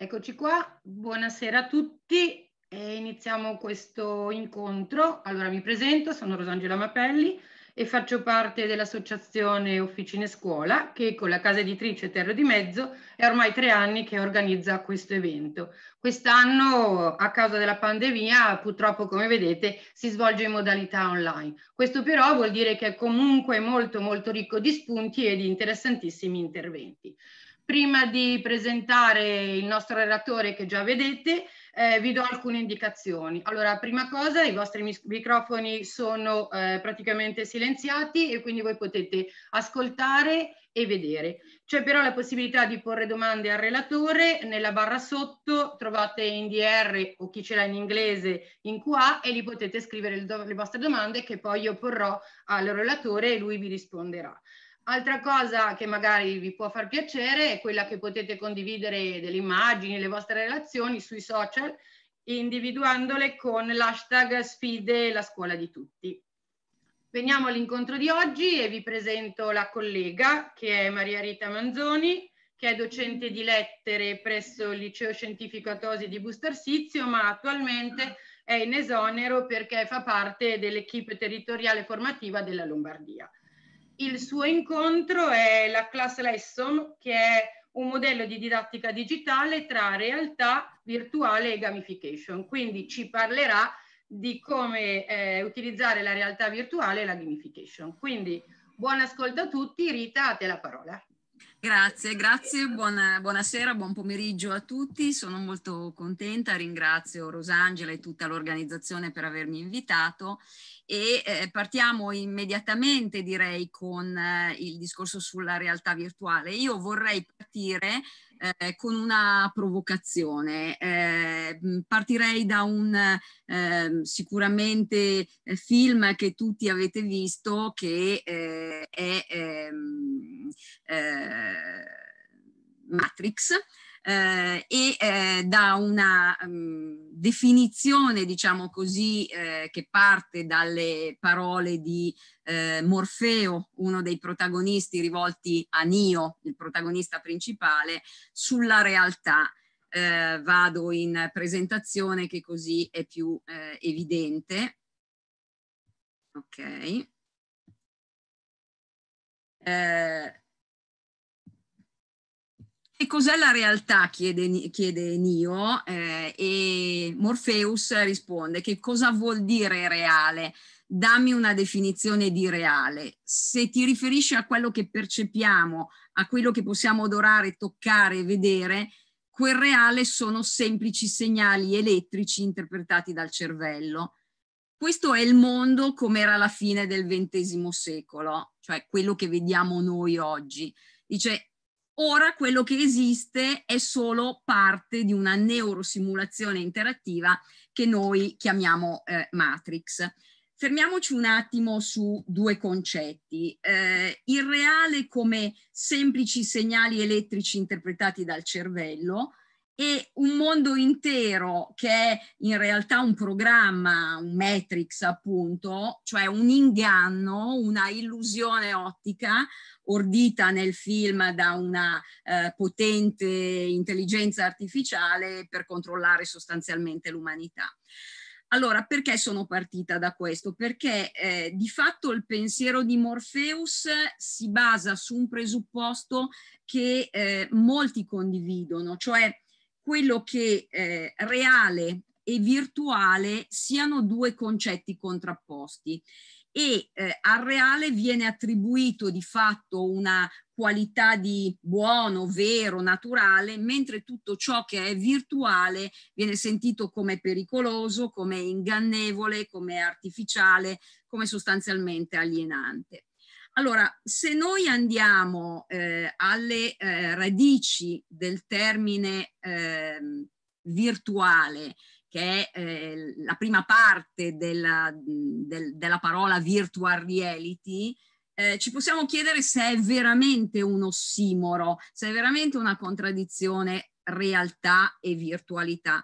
Eccoci qua, buonasera a tutti e iniziamo questo incontro. Allora mi presento, sono Rosangela Mapelli e faccio parte dell'associazione Officine Scuola che con la casa editrice Terra di Mezzo è ormai tre anni che organizza questo evento. Quest'anno a causa della pandemia purtroppo come vedete si svolge in modalità online. Questo però vuol dire che è comunque molto molto ricco di spunti e di interessantissimi interventi. Prima di presentare il nostro relatore che già vedete, eh, vi do alcune indicazioni. Allora, prima cosa, i vostri microfoni sono eh, praticamente silenziati e quindi voi potete ascoltare e vedere. C'è però la possibilità di porre domande al relatore, nella barra sotto trovate in DR o chi ce l'ha in inglese in QA e lì potete scrivere le, le vostre domande che poi io porrò al relatore e lui vi risponderà. Altra cosa che magari vi può far piacere è quella che potete condividere delle immagini, le vostre relazioni sui social, individuandole con l'hashtag sfide la scuola di tutti. Veniamo all'incontro di oggi e vi presento la collega che è Maria Rita Manzoni, che è docente di lettere presso il liceo scientifico Atosi di Bustarsizio, ma attualmente è in esonero perché fa parte dell'equipe territoriale formativa della Lombardia. Il suo incontro è la Class Lesson, che è un modello di didattica digitale tra realtà virtuale e gamification. Quindi ci parlerà di come eh, utilizzare la realtà virtuale e la gamification. Quindi buon ascolto a tutti, Rita, a te la parola. Grazie, grazie, buona, buonasera, buon pomeriggio a tutti, sono molto contenta, ringrazio Rosangela e tutta l'organizzazione per avermi invitato e eh, partiamo immediatamente direi con eh, il discorso sulla realtà virtuale. Io vorrei partire eh, con una provocazione. Eh, partirei da un ehm, sicuramente eh, film che tutti avete visto che eh, è ehm, Matrix eh, e eh, da una mh, mm, definizione, diciamo così, eh, che parte dalle parole di eh, Morfeo, uno dei protagonisti rivolti a Nio, il protagonista principale, sulla realtà. Eh, vado in presentazione che così è più eh, evidente. Ok. Eh, che cos'è la realtà? chiede, chiede Nio eh, e Morpheus risponde che cosa vuol dire reale? Dammi una definizione di reale. Se ti riferisci a quello che percepiamo, a quello che possiamo odorare, toccare, vedere, quel reale sono semplici segnali elettrici interpretati dal cervello. Questo è il mondo come era alla fine del XX secolo, cioè quello che vediamo noi oggi. Dice, Ora quello che esiste è solo parte di una neurosimulazione interattiva che noi chiamiamo eh, Matrix. Fermiamoci un attimo su due concetti. Eh, il reale come semplici segnali elettrici interpretati dal cervello e un mondo intero che è in realtà un programma, un matrix appunto, cioè un inganno, una illusione ottica ordita nel film da una eh, potente intelligenza artificiale per controllare sostanzialmente l'umanità. Allora, perché sono partita da questo? Perché eh, di fatto il pensiero di Morpheus si basa su un presupposto che eh, molti condividono, cioè quello che eh, reale e virtuale siano due concetti contrapposti e eh, al reale viene attribuito di fatto una qualità di buono, vero, naturale, mentre tutto ciò che è virtuale viene sentito come pericoloso, come ingannevole, come artificiale, come sostanzialmente alienante. Allora, se noi andiamo eh, alle eh, radici del termine ehm, virtuale, che è eh, la prima parte della, del, della parola virtual reality, eh, ci possiamo chiedere se è veramente un ossimoro, se è veramente una contraddizione realtà e virtualità.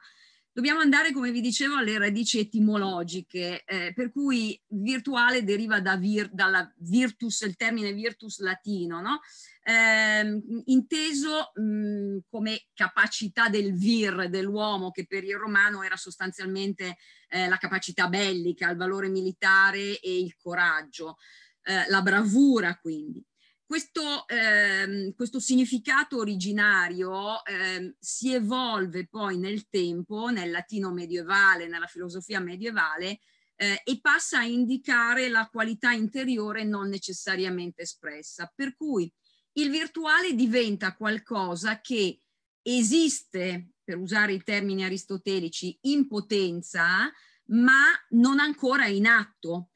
Dobbiamo andare, come vi dicevo, alle radici etimologiche, eh, per cui virtuale deriva da vir, dalla virtus, il termine virtus latino, no? eh, inteso mh, mm, come capacità del vir, dell'uomo, che per il romano era sostanzialmente eh, la capacità bellica, il valore militare e il coraggio, eh, la bravura quindi. Questo, ehm, questo, significato originario ehm, si evolve poi nel tempo, nel latino medievale, nella filosofia medievale, eh, e passa a indicare la qualità interiore non necessariamente espressa. Per cui il virtuale diventa qualcosa che esiste, per usare i termini aristotelici, in potenza, ma non ancora in atto,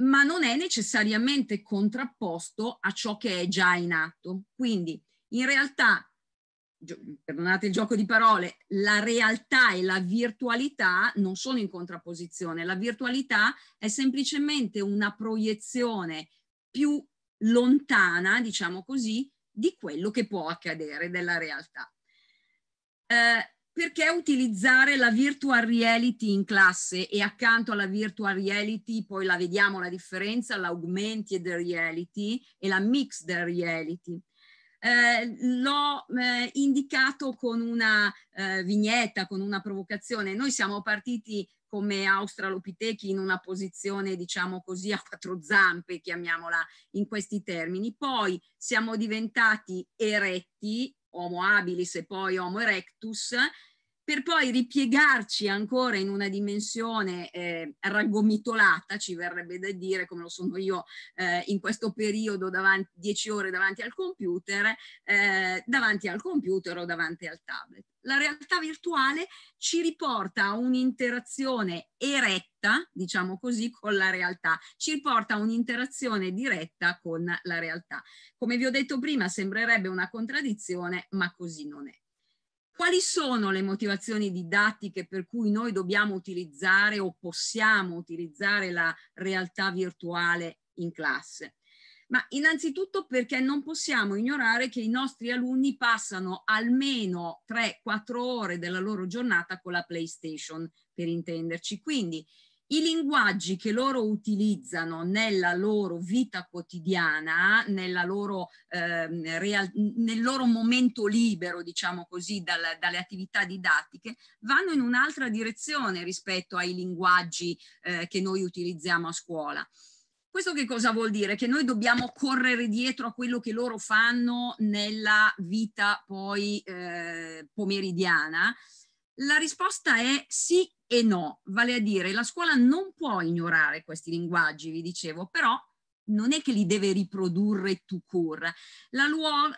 ma non è necessariamente contrapposto a ciò che è già in atto. Quindi in realtà, perdonate il gioco di parole, la realtà e la virtualità non sono in contrapposizione, la virtualità è semplicemente una proiezione più lontana, diciamo così, di quello che può accadere della realtà. Eh, perché utilizzare la virtual reality in classe e accanto alla virtual reality poi la vediamo la differenza, l'augmented reality e la mixed reality. Eh, l'ho eh, indicato con una eh, vignetta, con una provocazione. Noi siamo partiti come australopitechi in una posizione, diciamo così, a quattro zampe, chiamiamola in questi termini. Poi siamo diventati eretti Homo habilis e poi Homo erectus, per poi ripiegarci ancora in una dimensione eh, raggomitolata, ci verrebbe da dire, come lo sono io eh, in questo periodo, davanti, 10 ore davanti al computer, eh, davanti al computer o davanti al tablet. La realtà virtuale ci riporta a un'interazione eretta, diciamo così, con la realtà, ci riporta a un'interazione diretta con la realtà. Come vi ho detto prima, sembrerebbe una contraddizione, ma così non è. Quali sono le motivazioni didattiche per cui noi dobbiamo utilizzare o possiamo utilizzare la realtà virtuale in classe? Ma innanzitutto perché non possiamo ignorare che i nostri alunni passano almeno 3-4 ore della loro giornata con la PlayStation, per intenderci. Quindi i linguaggi che loro utilizzano nella loro vita quotidiana, loro, eh, real, nel loro momento libero, diciamo così, dal, dalle attività didattiche, vanno in un'altra direzione rispetto ai linguaggi eh, che noi utilizziamo a scuola. Questo che cosa vuol dire? Che noi dobbiamo correre dietro a quello che loro fanno nella vita poi eh, pomeridiana la risposta è sì e no, vale a dire la scuola non può ignorare questi linguaggi, vi dicevo, però non è che li deve riprodurre tu cure. La,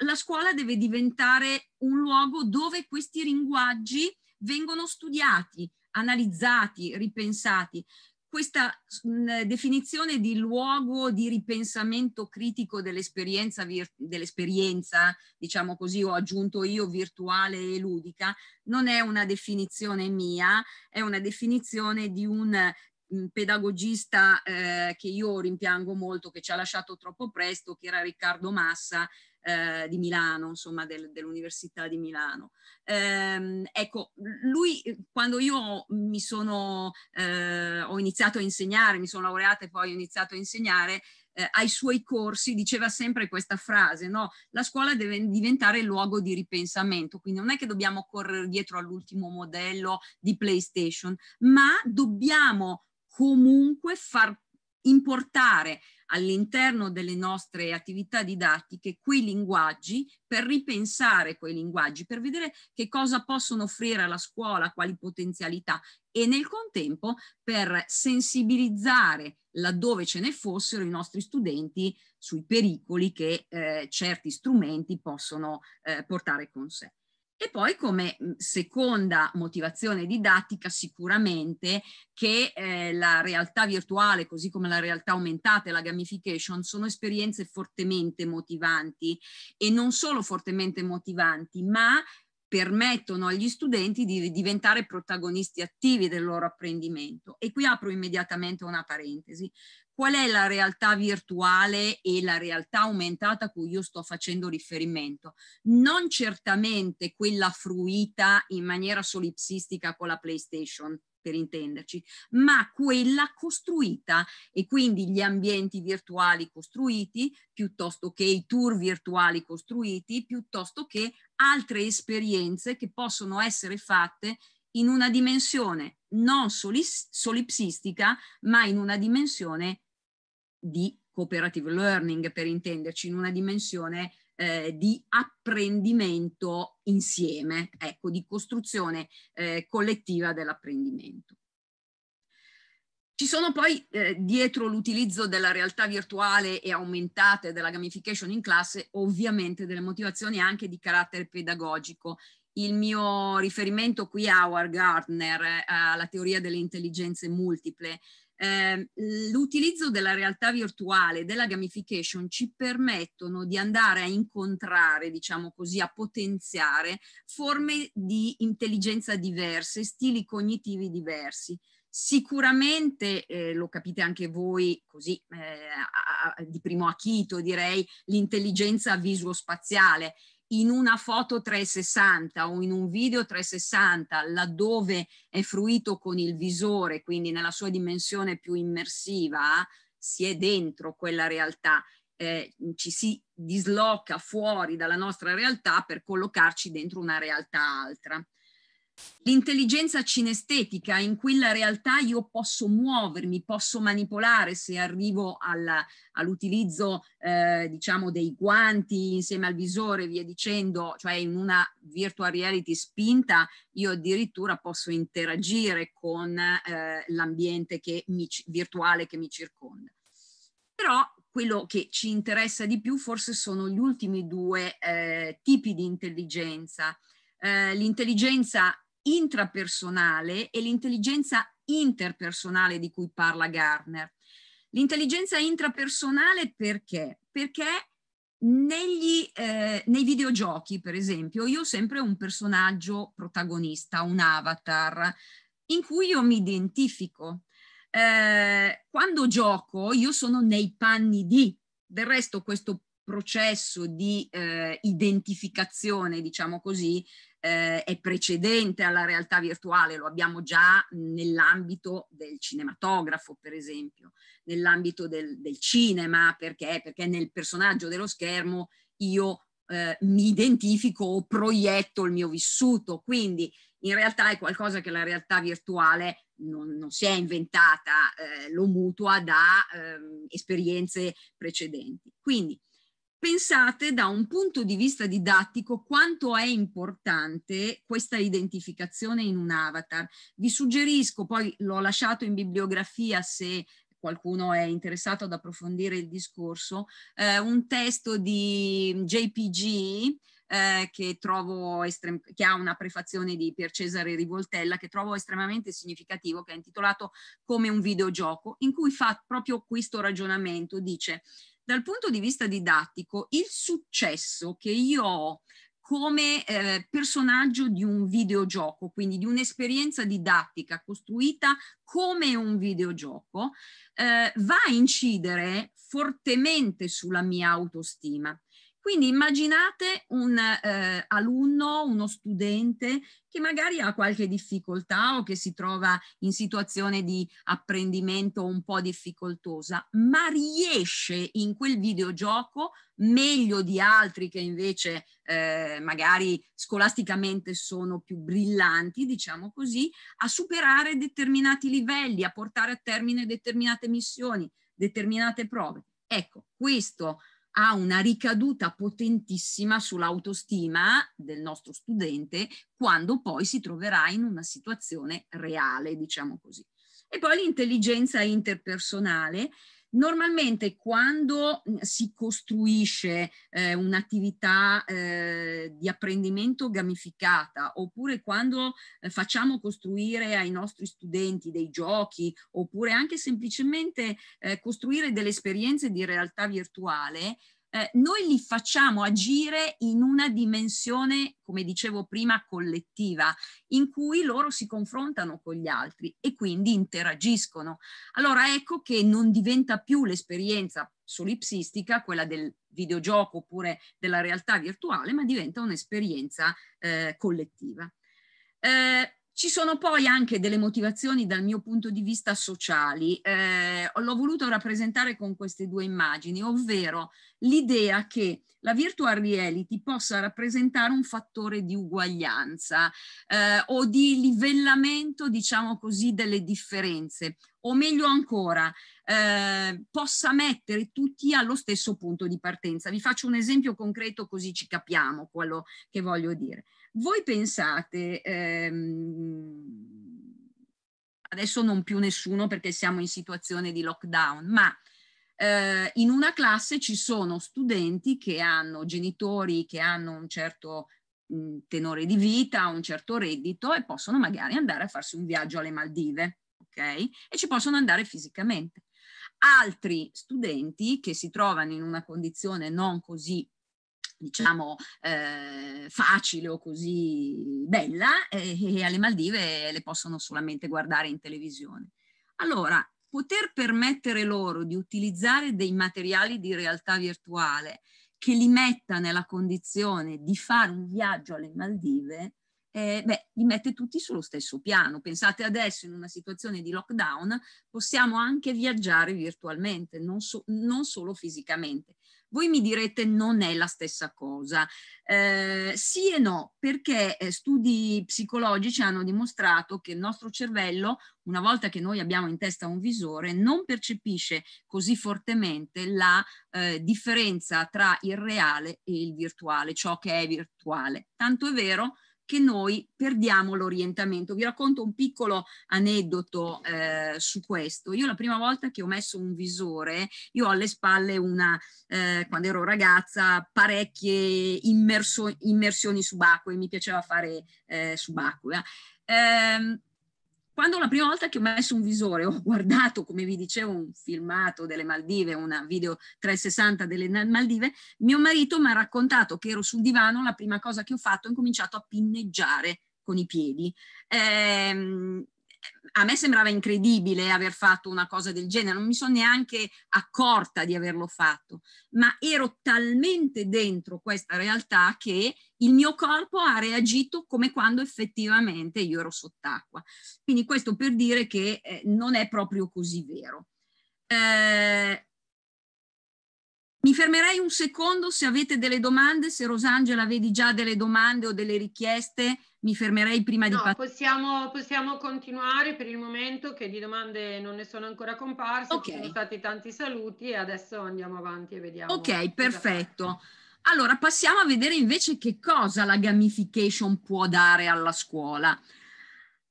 la, scuola deve diventare un luogo dove questi linguaggi vengono studiati, analizzati, ripensati questa mm, definizione di luogo di ripensamento critico dell'esperienza, dell'esperienza, diciamo così ho aggiunto io, virtuale e ludica, non è una definizione mia, è una definizione di un mm, pedagogista eh, che io rimpiango molto, che ci ha lasciato troppo presto, che era Riccardo Massa, eh, di Milano, insomma del, dell'Università di Milano. Ehm, ecco, lui quando io mi sono, eh, ho iniziato a insegnare, mi sono laureata e poi ho iniziato a insegnare, eh, ai suoi corsi diceva sempre questa frase, no? La scuola deve diventare luogo di ripensamento, quindi non è che dobbiamo correre dietro all'ultimo modello di PlayStation, ma dobbiamo comunque far importare all'interno delle nostre attività didattiche quei linguaggi per ripensare quei linguaggi, per vedere che cosa possono offrire alla scuola, quali potenzialità e nel contempo per sensibilizzare laddove ce ne fossero i nostri studenti sui pericoli che eh, certi strumenti possono eh, portare con sé. E poi come mhmm, seconda motivazione didattica sicuramente che eh, la realtà virtuale, così come la realtà aumentata e la gamification, sono esperienze fortemente motivanti e non solo fortemente motivanti, ma permettono agli studenti di diventare protagonisti attivi del loro apprendimento. E qui apro immediatamente una parentesi qual è la realtà virtuale e la realtà aumentata a cui io sto facendo riferimento. Non certamente quella fruita in maniera solipsistica con la PlayStation, per intenderci, ma quella costruita e quindi gli ambienti virtuali costruiti, piuttosto che i tour virtuali costruiti, piuttosto che altre esperienze che possono essere fatte in una dimensione non solipsistica, ma in una dimensione di cooperative learning, per intenderci, in una dimensione eh, di apprendimento insieme, ecco, di costruzione eh, collettiva dell'apprendimento. Ci sono poi eh, dietro l'utilizzo della realtà virtuale e aumentata della gamification in classe, ovviamente delle motivazioni anche di carattere pedagogico il mio riferimento qui a Howard Gardner, eh, alla teoria delle intelligenze multiple, ehm, l'utilizzo della realtà virtuale, della gamification, ci permettono di andare a incontrare, diciamo così, a potenziare forme di intelligenza diverse, stili cognitivi diversi. Sicuramente, eh, lo capite anche voi così eh, a, a, di primo acchito, direi, l'intelligenza visuo-spaziale in una foto 360 o in un video 360, laddove è fruito con il visore, quindi nella sua dimensione più immersiva, si è dentro quella realtà. Eh, ci si disloca fuori dalla nostra realtà per collocarci dentro una realtà altra. L'intelligenza cinestetica in cui la realtà io posso muovermi, posso manipolare se arrivo alla, all'utilizzo eh, diciamo dei guanti insieme al visore via dicendo, cioè in una virtual reality spinta io addirittura posso interagire con eh, l'ambiente che mi, virtuale che mi circonda. Però quello che ci interessa di più forse sono gli ultimi due eh, tipi di intelligenza. Eh, l'intelligenza intrapersonale e l'intelligenza interpersonale di cui parla Gardner. L'intelligenza intrapersonale perché? Perché negli, eh, nei videogiochi, per esempio, io ho sempre un personaggio protagonista, un avatar, in cui io mi identifico. Eh, quando gioco io sono nei panni di, del resto questo processo di eh, identificazione, diciamo così, eh, è precedente alla realtà virtuale, lo abbiamo già nell'ambito del cinematografo, per esempio, nell'ambito del, del cinema, perché? perché nel personaggio dello schermo io eh, mi identifico o proietto il mio vissuto, quindi in realtà è qualcosa che la realtà virtuale non, non si è inventata, eh, lo mutua da ehm, esperienze precedenti. Quindi, pensate da un punto di vista didattico quanto è importante questa identificazione in un avatar. Vi suggerisco, poi l'ho lasciato in bibliografia se qualcuno è interessato ad approfondire il discorso, eh, un testo di JPG eh, che, trovo estrem- che ha una prefazione di Pier Cesare Rivoltella che trovo estremamente significativo, che è intitolato Come un videogioco, in cui fa proprio questo ragionamento, dice dal punto di vista didattico, il successo che io ho come eh, personaggio di un videogioco, quindi di un'esperienza didattica costruita come un videogioco, eh, va a incidere fortemente sulla mia autostima. Quindi immaginate un eh, alunno, uno studente che magari ha qualche difficoltà o che si trova in situazione di apprendimento un po' difficoltosa, ma riesce in quel videogioco meglio di altri che invece eh, magari scolasticamente sono più brillanti, diciamo così, a superare determinati livelli, a portare a termine determinate missioni, determinate prove. Ecco, questo ha una ricaduta potentissima sull'autostima del nostro studente quando poi si troverà in una situazione reale, diciamo così. E poi l'intelligenza interpersonale Normalmente quando mm, si costruisce eh, un'attività eh, di apprendimento gamificata oppure quando eh, facciamo costruire ai nostri studenti dei giochi oppure anche semplicemente eh, costruire delle esperienze di realtà virtuale, eh, noi li facciamo agire in una dimensione, come dicevo prima, collettiva, in cui loro si confrontano con gli altri e quindi interagiscono. Allora ecco che non diventa più l'esperienza solipsistica, quella del videogioco oppure della realtà virtuale, ma diventa un'esperienza eh, collettiva. Eh, ci sono poi anche delle motivazioni dal mio punto di vista sociali, eh, l'ho voluto rappresentare con queste due immagini, ovvero l'idea che la virtual reality possa rappresentare un fattore di uguaglianza eh, o di livellamento, diciamo così, delle differenze, o meglio ancora, eh, possa mettere tutti allo stesso punto di partenza. Vi faccio un esempio concreto così ci capiamo quello che voglio dire. Voi pensate, ehm, adesso non più nessuno perché siamo in situazione di lockdown, ma eh, in una classe ci sono studenti che hanno genitori che hanno un certo mh, mm, tenore di vita, un certo reddito e possono magari andare a farsi un viaggio alle Maldive, ok? E ci possono andare fisicamente altri studenti che si trovano in una condizione non così diciamo eh, facile o così bella e, e alle Maldive le possono solamente guardare in televisione. Allora, poter permettere loro di utilizzare dei materiali di realtà virtuale che li metta nella condizione di fare un viaggio alle Maldive, eh, beh, li mette tutti sullo stesso piano. Pensate adesso in una situazione di lockdown possiamo anche viaggiare virtualmente, non, so, non solo fisicamente. Voi mi direte non è la stessa cosa. Eh, sì e no, perché eh, studi psicologici hanno dimostrato che il nostro cervello, una volta che noi abbiamo in testa un visore, non percepisce così fortemente la eh, differenza tra il reale e il virtuale, ciò che è virtuale. Tanto è vero che noi perdiamo l'orientamento. Vi racconto un piccolo aneddoto eh, su questo. Io la prima volta che ho messo un visore, io ho alle spalle una, eh, quando ero ragazza, parecchie immerso, immersioni subacquee, mi piaceva fare eh, subacquea. Ehm, quando la prima volta che ho messo un visore ho guardato, come vi dicevo, un filmato delle Maldive, una video 360 delle Maldive, mio marito mi ha raccontato che ero sul divano, la prima cosa che ho fatto è incominciato a pinneggiare con i piedi. Ehm, a me sembrava incredibile aver fatto una cosa del genere, non mi sono neanche accorta di averlo fatto, ma ero talmente dentro questa realtà che il mio corpo ha reagito come quando effettivamente io ero sott'acqua. Quindi questo per dire che eh, non è proprio così vero. Eh, mi fermerei un secondo se avete delle domande, se Rosangela vedi già delle domande o delle richieste, mi fermerei prima di No, Possiamo, possiamo, continuare per il momento che di domande non ne sono ancora comparse, okay. ci sono stati tanti saluti e adesso andiamo avanti e vediamo. Ok, perfetto. Allora passiamo a vedere invece che cosa la gamification può dare alla scuola.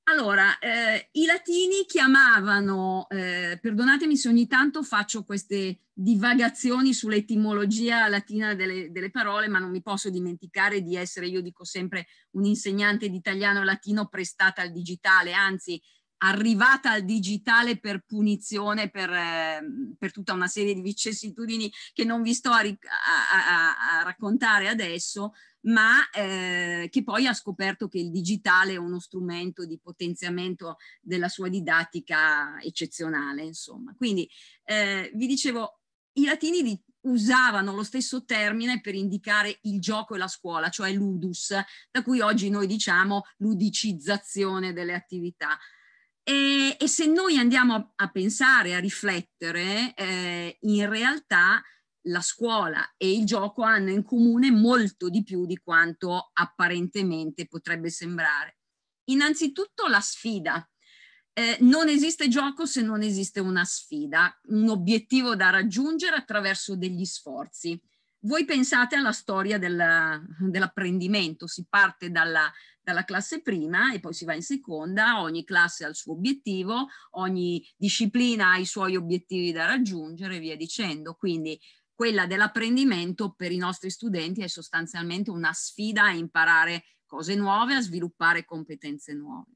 Allora, eh, i latini chiamavano, eh, perdonatemi se ogni tanto faccio queste divagazioni sull'etimologia latina delle, delle, parole, ma non mi posso dimenticare di essere, io dico sempre, un'insegnante di italiano latino prestata al digitale, anzi arrivata al digitale per punizione, per, eh, per tutta una serie di vicissitudini che non vi sto a, a, a raccontare adesso, ma eh, che poi ha scoperto che il digitale è uno strumento di potenziamento della sua didattica eccezionale, insomma. Quindi eh, vi dicevo, i latini di, usavano lo stesso termine per indicare il gioco e la scuola, cioè ludus, da cui oggi noi diciamo ludicizzazione delle attività. E, e se noi andiamo a, a pensare, a riflettere, eh, in realtà la scuola e il gioco hanno in comune molto di più di quanto apparentemente potrebbe sembrare. Innanzitutto la sfida. Eh, non esiste gioco se non esiste una sfida, un obiettivo da raggiungere attraverso degli sforzi. Voi pensate alla storia del, dell'apprendimento, si parte dalla, dalla classe prima e poi si va in seconda, ogni classe ha il suo obiettivo, ogni disciplina ha i suoi obiettivi da raggiungere e via dicendo. Quindi quella dell'apprendimento per i nostri studenti è sostanzialmente una sfida a imparare cose nuove, a sviluppare competenze nuove.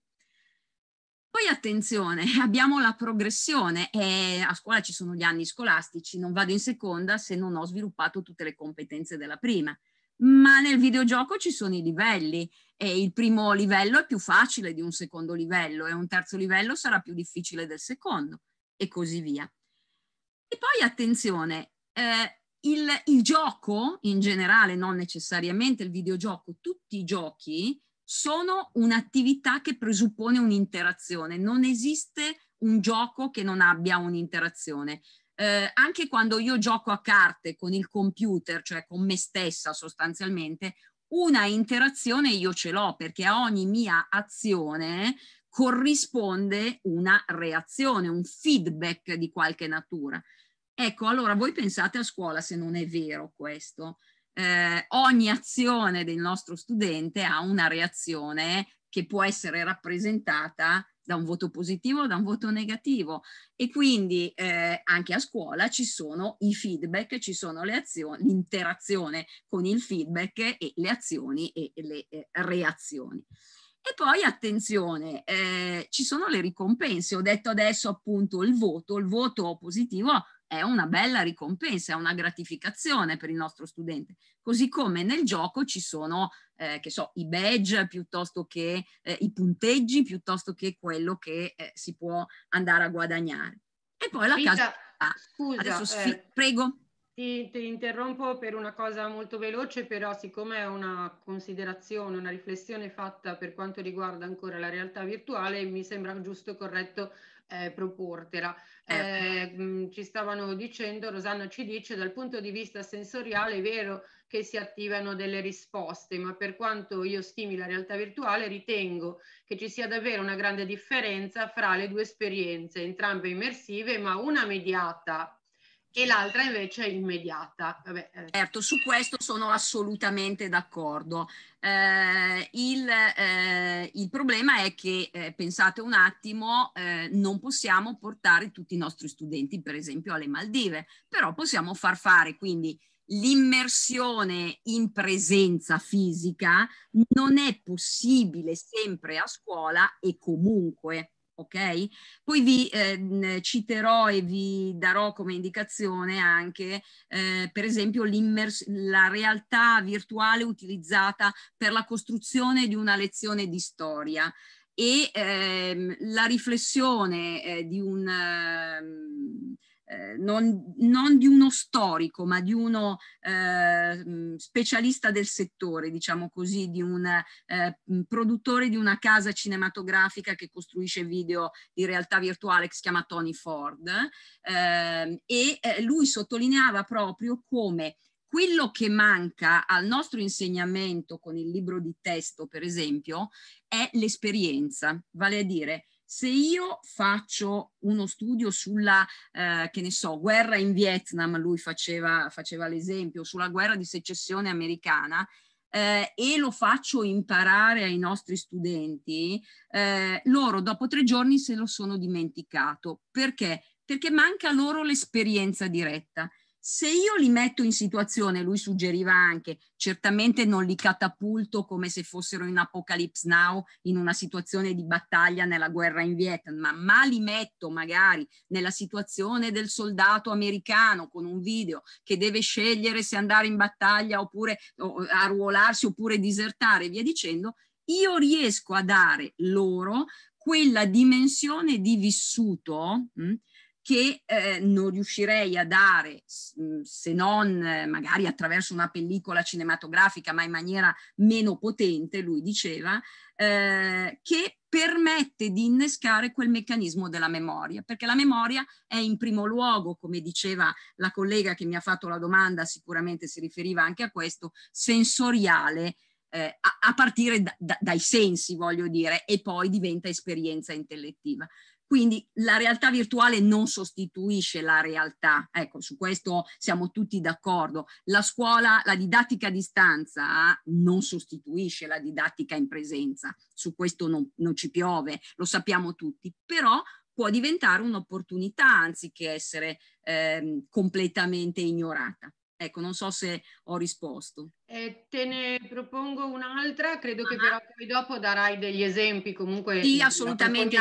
Poi attenzione, abbiamo la progressione e a scuola ci sono gli anni scolastici, non vado in seconda se non ho sviluppato tutte le competenze della prima, ma nel videogioco ci sono i livelli e il primo livello è più facile di un secondo livello e un terzo livello sarà più difficile del secondo e così via. E poi attenzione, eh, il, il, gioco in generale, non necessariamente il videogioco, tutti i giochi sono un'attività che presuppone un'interazione. Non esiste un gioco che non abbia un'interazione. Eh, anche quando io gioco a carte con il computer, cioè con me stessa sostanzialmente, una interazione io ce l'ho perché a ogni mia azione corrisponde una reazione, un feedback di qualche natura. Ecco, allora voi pensate a scuola se non è vero questo. Eh, ogni azione del nostro studente ha una reazione che può essere rappresentata da un voto positivo o da un voto negativo e quindi eh, anche a scuola ci sono i feedback, ci sono le azioni, l'interazione con il feedback e le azioni e le eh, reazioni. E poi attenzione, eh, ci sono le ricompense, ho detto adesso appunto il voto, il voto positivo è una bella ricompensa, è una gratificazione per il nostro studente. Così come nel gioco ci sono, eh, che so, i badge piuttosto che eh, i punteggi, piuttosto che quello che eh, si può andare a guadagnare. E poi la casa... Ah, scusa, adesso eh, sfi... prego. Ti, ti, interrompo per una cosa molto veloce, però siccome è una considerazione, una riflessione fatta per quanto riguarda ancora la realtà virtuale, mi sembra giusto e corretto eh, proportela. Eh, mh, eh, mm, ci stavano dicendo, Rosanna ci dice, dal punto di vista sensoriale è vero che si attivano delle risposte, ma per quanto io stimi la realtà virtuale ritengo che ci sia davvero una grande differenza fra le due esperienze, entrambe immersive, ma una mediata e l'altra invece è immediata. Vabbè, eh. Certo, su questo sono assolutamente d'accordo. Eh, il, eh, il, problema è che, eh, pensate un attimo, eh, non possiamo portare tutti i nostri studenti, per esempio, alle Maldive, però possiamo far fare quindi l'immersione in presenza fisica non è possibile sempre a scuola e comunque ok? Poi vi eh, citerò e vi darò come indicazione anche, eh, per esempio, la realtà virtuale utilizzata per la costruzione di una lezione di storia e ehm, la riflessione eh, di un... Ehm, eh, non, non, di uno storico, ma di uno eh, mm, specialista del settore, diciamo così, di un eh, mm, produttore di una casa cinematografica che costruisce video di realtà virtuale che si chiama Tony Ford. Ehm, e eh, lui sottolineava proprio come quello che manca al nostro insegnamento con il libro di testo, per esempio, è l'esperienza, vale a dire se io faccio uno studio sulla, eh, che ne so, guerra in Vietnam, lui faceva, faceva l'esempio, sulla guerra di secessione americana, eh, e lo faccio imparare ai nostri studenti, eh, loro dopo tre giorni se lo sono dimenticato. Perché? Perché manca loro l'esperienza diretta se io li metto in situazione, lui suggeriva anche, certamente non li catapulto come se fossero in Apocalypse Now, in una situazione di battaglia nella guerra in Vietnam, ma li metto magari nella situazione del soldato americano con un video che deve scegliere se andare in battaglia oppure o, arruolarsi oppure disertare via dicendo, io riesco a dare loro quella dimensione di vissuto mh, hm, che eh, non riuscirei a dare mm, se non eh, magari attraverso una pellicola cinematografica ma in maniera meno potente, lui diceva, eh, che permette di innescare quel meccanismo della memoria, perché la memoria è in primo luogo, come diceva la collega che mi ha fatto la domanda, sicuramente si riferiva anche a questo, sensoriale eh, a, a, partire da, da, dai sensi, voglio dire, e poi diventa esperienza intellettiva. Quindi la realtà virtuale non sostituisce la realtà, ecco, su questo siamo tutti d'accordo. La scuola, la didattica a distanza ah, non sostituisce la didattica in presenza, su questo non, non ci piove, lo sappiamo tutti, però può diventare un'opportunità anziché essere ehm, completamente ignorata. Ecco, non so se ho risposto. Eh, te ne propongo un'altra, credo ah. che però poi dopo darai degli esempi comunque. Sì, assolutamente.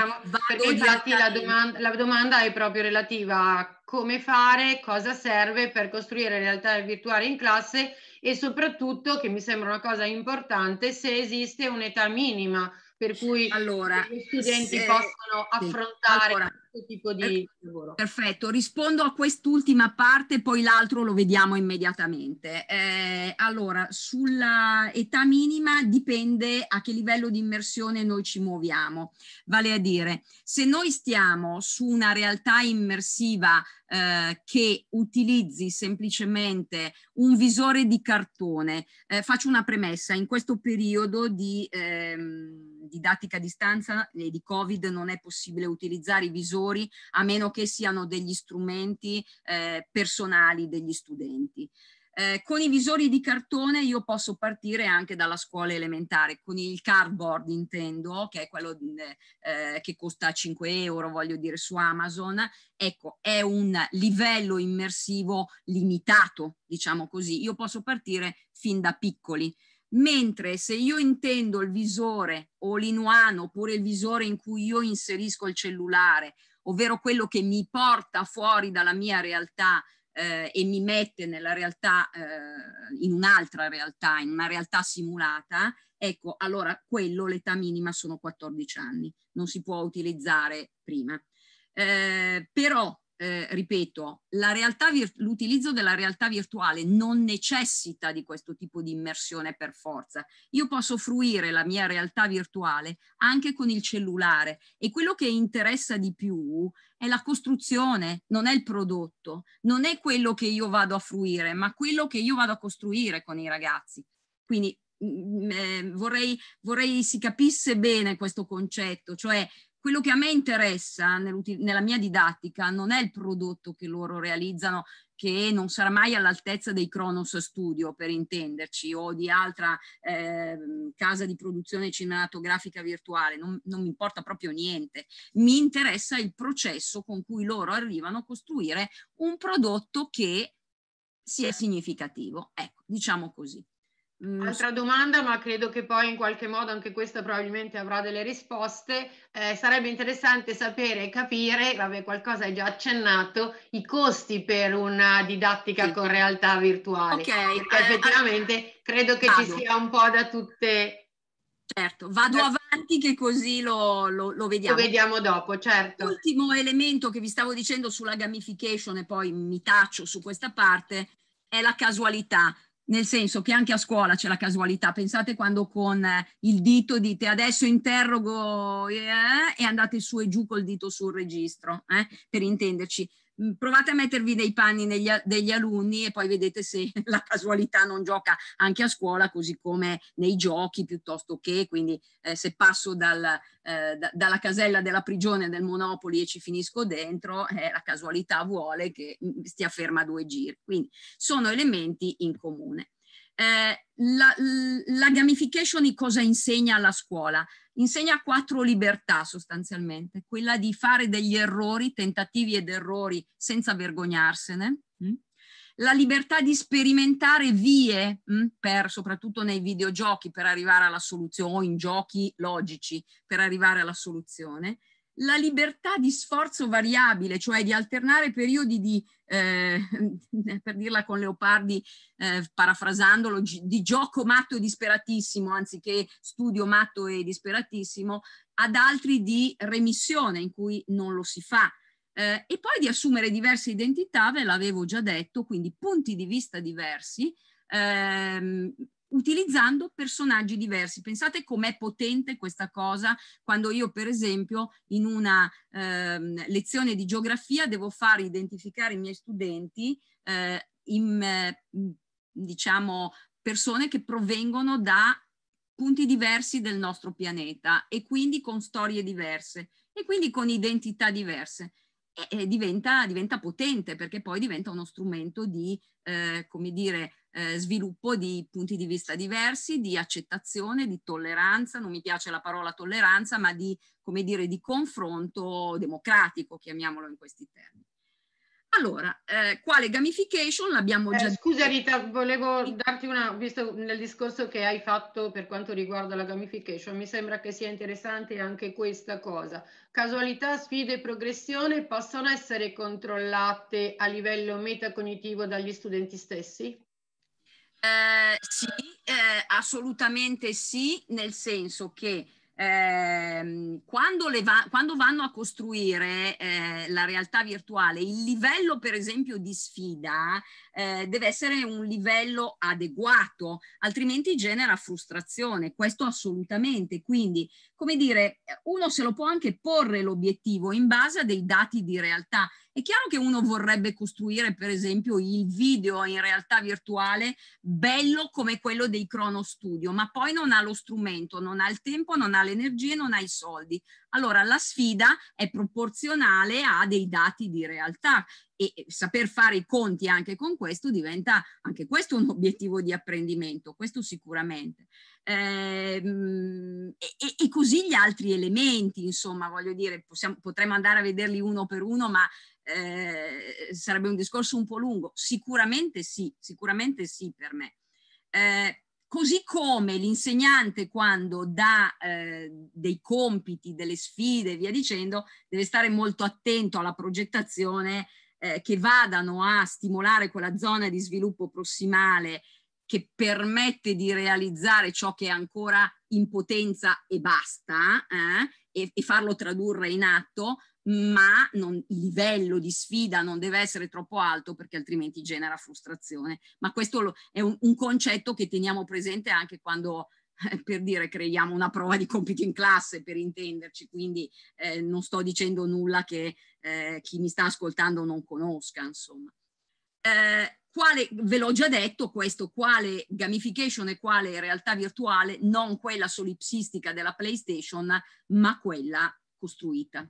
Perché infatti la domanda, la domanda è proprio relativa a come fare, cosa serve per costruire realtà virtuale in classe e soprattutto, che mi sembra una cosa importante, se esiste un'età minima per cui allora, gli studenti se, possono sì. affrontare... Allora questo tipo di ecco, lavoro. Perfetto, rispondo a quest'ultima parte, poi l'altro lo vediamo immediatamente. Eh, allora, sulla età minima dipende a che livello di immersione noi ci muoviamo, vale a dire se noi stiamo su una realtà immersiva eh, che utilizzi semplicemente un visore di cartone. Eh, faccio una premessa, in questo periodo di ehm, didattica a distanza e di Covid non è possibile utilizzare i visori professori, a meno che siano degli strumenti eh, personali degli studenti. Eh, con i visori di cartone io posso partire anche dalla scuola elementare, con il cardboard intendo, che è quello eh, eh che costa 5 euro, voglio dire, su Amazon. Ecco, è un livello immersivo limitato, diciamo così. Io posso partire fin da piccoli. Mentre se io intendo il visore all in oppure il visore in cui io inserisco il cellulare ovvero quello che mi porta fuori dalla mia realtà eh, e mi mette nella realtà, eh, in un'altra realtà, in una realtà simulata, ecco, allora quello, l'età minima sono 14 anni, non si può utilizzare prima. Eh, però eh, ripeto, l'utilizzo della realtà virtuale non necessita di questo tipo di immersione per forza. Io posso fruire la mia realtà virtuale anche con il cellulare e quello che interessa di più è la costruzione, non è il prodotto, non è quello che io vado a fruire, ma quello che io vado a costruire con i ragazzi. Quindi mh, mm, mm, eh, mh, vorrei, vorrei si capisse bene questo concetto, cioè quello che a me interessa nella mia didattica non è il prodotto che loro realizzano, che non sarà mai all'altezza dei Kronos Studio, per intenderci, o di altra eh, casa di produzione cinematografica virtuale, non, non mi importa proprio niente. Mi interessa il processo con cui loro arrivano a costruire un prodotto che sia significativo. Ecco, diciamo così. Mm, Altra domanda, ma credo che poi in qualche modo anche questa probabilmente avrà delle risposte. Eh, sarebbe interessante sapere e capire, vabbè, qualcosa hai già accennato, i costi per una didattica sì. con realtà virtuale. Ok. Perché eh, ah, effettivamente allora, credo che vado. ci sia un po' da tutte. Certo, vado certo. avanti che così lo, lo, lo, vediamo. Lo vediamo dopo, certo. L'ultimo elemento che vi stavo dicendo sulla gamification e poi mi taccio su questa parte è la casualità nel senso che anche a scuola c'è la casualità. Pensate quando con eh, il dito dite adesso interrogo eh, e andate su e giù col dito sul registro, eh, per intenderci. Mm, provate a mettervi nei panni negli, degli alunni e poi vedete se la casualità non gioca anche a scuola, così come nei giochi piuttosto che, quindi eh, se passo dal, eh, da, dalla casella della prigione del Monopoli e ci finisco dentro, eh, la casualità vuole che mm, stia ferma a due giri. Quindi sono elementi in comune. Eh, la, la, gamification cosa insegna alla scuola? Insegna quattro libertà sostanzialmente, quella di fare degli errori, tentativi ed errori senza vergognarsene, mm? la libertà di sperimentare vie, mm? per, soprattutto nei videogiochi, per arrivare alla soluzione, o in giochi logici, per arrivare alla soluzione, la libertà di sforzo variabile, cioè di alternare periodi di, eh, per dirla con Leopardi, eh, parafrasandolo, di gioco matto e disperatissimo, anziché studio matto e disperatissimo, ad altri di remissione in cui non lo si fa. Eh, e poi di assumere diverse identità, ve l'avevo già detto, quindi punti di vista diversi, ehm, utilizzando personaggi diversi. Pensate com'è potente questa cosa quando io, per esempio, in una ehm, lezione di geografia devo far identificare i miei studenti eh, in, mm, diciamo, persone che provengono da punti diversi del nostro pianeta e quindi con storie diverse e quindi con identità diverse e diventa, diventa, potente perché poi diventa uno strumento di, eh, come dire, eh, sviluppo di punti di vista diversi, di accettazione, di tolleranza, non mi piace la parola tolleranza, ma di, come dire, di confronto democratico, chiamiamolo in questi termini. Allora, eh, quale gamification l'abbiamo eh, già eh, detto. Scusa Rita, volevo darti una, visto nel discorso che hai fatto per quanto riguarda la gamification, mi sembra che sia interessante anche questa cosa. Casualità, sfide e progressione possono essere controllate a livello metacognitivo dagli studenti stessi? Eh, sì, eh, assolutamente sì, nel senso che eh, quando, va, quando, vanno a costruire eh, la realtà virtuale, il livello per esempio di sfida eh, deve essere un livello adeguato, altrimenti genera frustrazione, questo assolutamente. Quindi, come dire, uno se lo può anche porre l'obiettivo in base a dei dati di realtà. È chiaro che uno vorrebbe costruire, per esempio, il video in realtà virtuale bello come quello dei Crono Studio, ma poi non ha lo strumento, non ha il tempo, non ha le energie, non ha i soldi. Allora la sfida è proporzionale a dei dati di realtà e saper fare i conti anche con questo diventa anche questo un obiettivo di apprendimento, questo sicuramente eh, e, e, così gli altri elementi, insomma, voglio dire, possiamo, potremmo andare a vederli uno per uno, ma eh, sarebbe un discorso un po' lungo. Sicuramente sì, sicuramente sì per me. Eh, così come l'insegnante quando dà eh, dei compiti, delle sfide e via dicendo, deve stare molto attento alla progettazione eh, che vadano a stimolare quella zona di sviluppo prossimale che permette di realizzare ciò che è ancora in potenza e basta eh, e, e, farlo tradurre in atto, ma non, il livello di sfida non deve essere troppo alto perché altrimenti genera frustrazione. Ma questo lo, è un, un concetto che teniamo presente anche quando eh, per dire creiamo una prova di compito in classe per intenderci, quindi eh, non sto dicendo nulla che eh, chi mi sta ascoltando non conosca, insomma eh, quale, ve l'ho già detto questo, quale gamification e quale realtà virtuale, non quella solipsistica della PlayStation, ma quella costruita.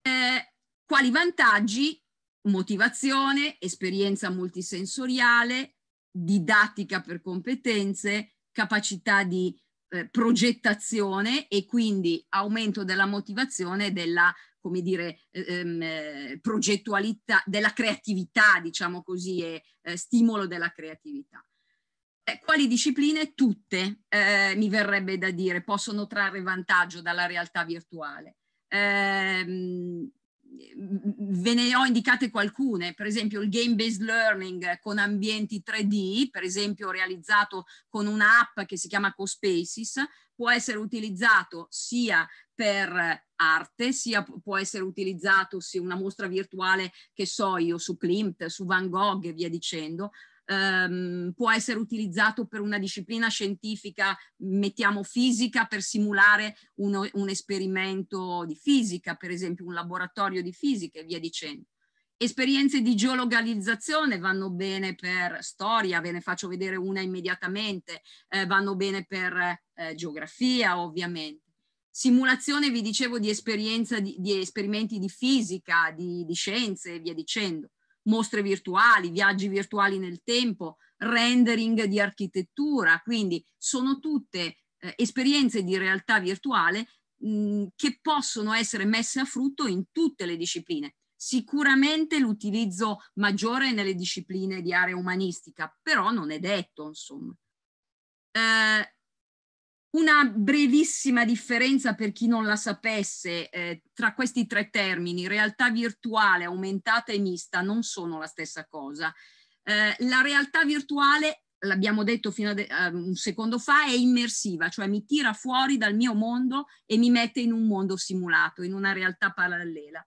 Eh, quali vantaggi? Motivazione, esperienza multisensoriale, didattica per competenze, capacità di eh, progettazione e quindi aumento della motivazione della come dire, ehm, eh, progettualità, della creatività, diciamo così, e eh, stimolo della creatività. Eh, quali discipline? Tutte, eh, mi verrebbe da dire, possono trarre vantaggio dalla realtà virtuale. Ehm, ve ne ho indicate alcune, per esempio il game-based learning con ambienti 3D, per esempio realizzato con un'app che si chiama CoSpaces, può essere utilizzato sia per arte, sia può essere utilizzato se una mostra virtuale, che so io, su Klimt, su Van Gogh e via dicendo, ehm, può essere utilizzato per una disciplina scientifica, mettiamo fisica, per simulare uno, un esperimento di fisica, per esempio un laboratorio di fisica e via dicendo. Esperienze di geolocalizzazione vanno bene per storia, ve ne faccio vedere una immediatamente, eh, vanno bene per eh, geografia ovviamente. Simulazione, vi dicevo, di, di, di esperimenti di fisica, di, di scienze e via dicendo mostre virtuali, viaggi virtuali nel tempo, rendering di architettura, quindi sono tutte eh, esperienze di realtà virtuale mh, mm, che possono essere messe a frutto in tutte le discipline. Sicuramente l'utilizzo maggiore nelle discipline di area umanistica, però non è detto, insomma. Eh, una brevissima differenza per chi non la sapesse eh, tra questi tre termini, realtà virtuale, aumentata e mista, non sono la stessa cosa. Eh, la realtà virtuale, l'abbiamo detto fino a, a eh, un secondo fa, è immersiva, cioè mi tira fuori dal mio mondo e mi mette in un mondo simulato, in una realtà parallela.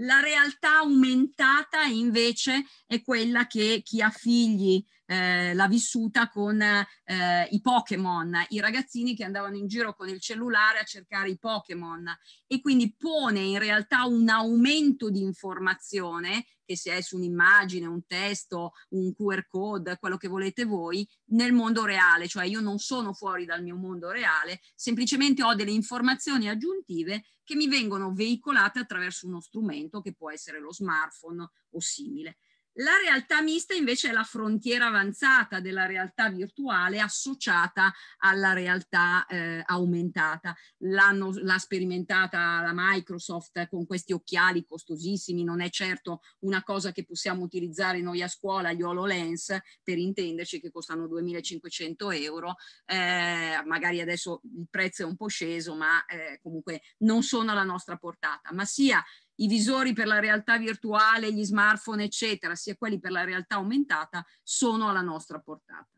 La realtà aumentata invece è quella che chi ha figli eh, l'ha vissuta con eh, i Pokémon, i ragazzini che andavano in giro con il cellulare a cercare i Pokémon e quindi pone in realtà un aumento di informazione che sia su un'immagine, un testo, un QR code, quello che volete voi, nel mondo reale, cioè io non sono fuori dal mio mondo reale, semplicemente ho delle informazioni aggiuntive che mi vengono veicolate attraverso uno strumento che può essere lo smartphone o simile. La realtà mista invece è la frontiera avanzata della realtà virtuale associata alla realtà eh, aumentata. L'hanno, l'ha sperimentata la Microsoft con questi occhiali costosissimi, non è certo una cosa che possiamo utilizzare noi a scuola, gli HoloLens per intenderci che costano 2.500 euro, eh, magari adesso il prezzo è un po' sceso ma eh, comunque non sono alla nostra portata, ma sia i visori per la realtà virtuale, gli smartphone, eccetera, sia quelli per la realtà aumentata, sono alla nostra portata.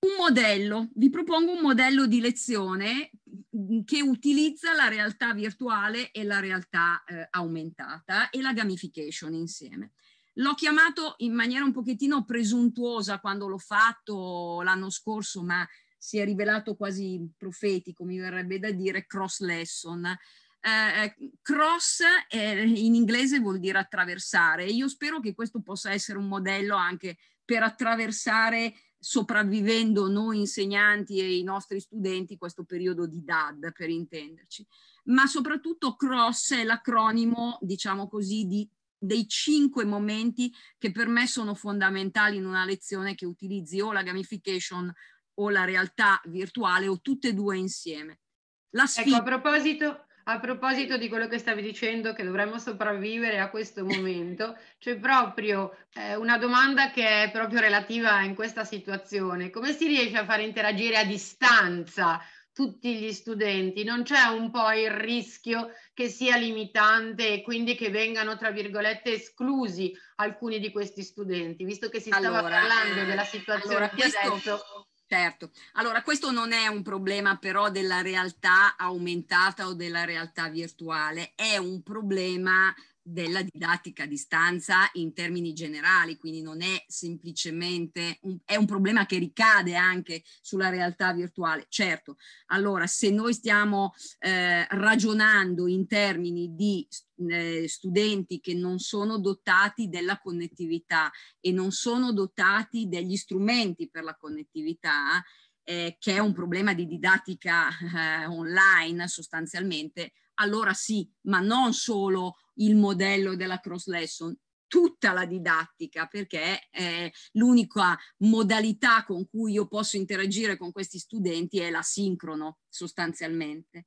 Un modello, vi propongo un modello di lezione mm, che utilizza la realtà virtuale e la realtà eh, aumentata e la gamification insieme. L'ho chiamato in maniera un pochettino presuntuosa quando l'ho fatto l'anno scorso, ma si è rivelato quasi profetico, mi verrebbe da dire, cross lesson, eh, eh, cross eh, in inglese vuol dire attraversare io spero che questo possa essere un modello anche per attraversare sopravvivendo noi insegnanti e i nostri studenti questo periodo di DAD per intenderci ma soprattutto CROSS è l'acronimo diciamo così di, dei cinque momenti che per me sono fondamentali in una lezione che utilizzi o la gamification o la realtà virtuale o tutte e due insieme la sfida... ecco a proposito a proposito di quello che stavi dicendo, che dovremmo sopravvivere a questo momento, c'è proprio eh, una domanda che è proprio relativa in questa situazione. Come si riesce a far interagire a distanza tutti gli studenti? Non c'è un po' il rischio che sia limitante e quindi che vengano, tra virgolette, esclusi alcuni di questi studenti, visto che si stava allora, parlando eh, della situazione allora, questo... adesso Certo, allora questo non è un problema però della realtà aumentata o della realtà virtuale, è un problema della didattica a distanza in termini generali, quindi non è semplicemente un, è un problema che ricade anche sulla realtà virtuale. Certo, allora se noi stiamo eh, ragionando in termini di eh, studenti che non sono dotati della connettività e non sono dotati degli strumenti per la connettività, eh, che è un problema di didattica eh, online sostanzialmente, allora sì, ma non solo il modello della cross lesson, tutta la didattica perché eh, l'unica modalità con cui io posso interagire con questi studenti è la sincrono sostanzialmente.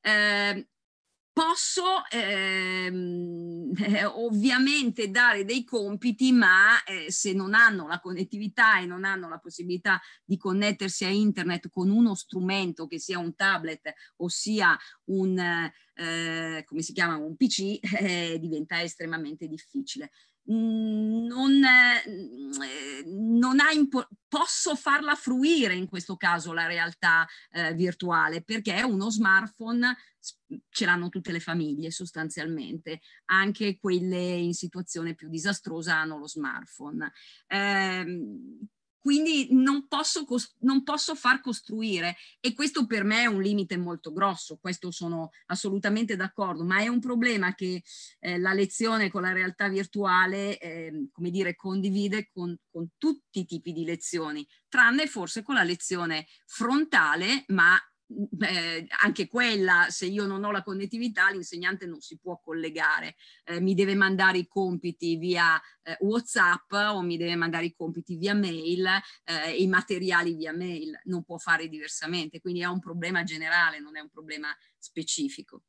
Eh, Posso ehm, eh, ovviamente dare dei compiti, ma eh, se non hanno la connettività e non hanno la possibilità di connettersi a internet con uno strumento che sia un tablet, ossia un, eh, come si chiama, un PC, eh, diventa estremamente difficile. Mm, non, eh, non, ha impo- posso farla fruire in questo caso la realtà eh, virtuale perché uno smartphone ce l'hanno tutte le famiglie sostanzialmente, anche quelle in situazione più disastrosa hanno lo smartphone. Eh, quindi non posso, non posso, far costruire e questo per me è un limite molto grosso, questo sono assolutamente d'accordo, ma è un problema che eh, la lezione con la realtà virtuale, eh, come dire, condivide con, con tutti i tipi di lezioni, tranne forse con la lezione frontale, ma eh, anche quella, se io non ho la connettività, l'insegnante non si può collegare, eh, mi deve mandare i compiti via eh, WhatsApp o mi deve mandare i compiti via mail, eh, i materiali via mail, non può fare diversamente, quindi è un problema generale, non è un problema specifico.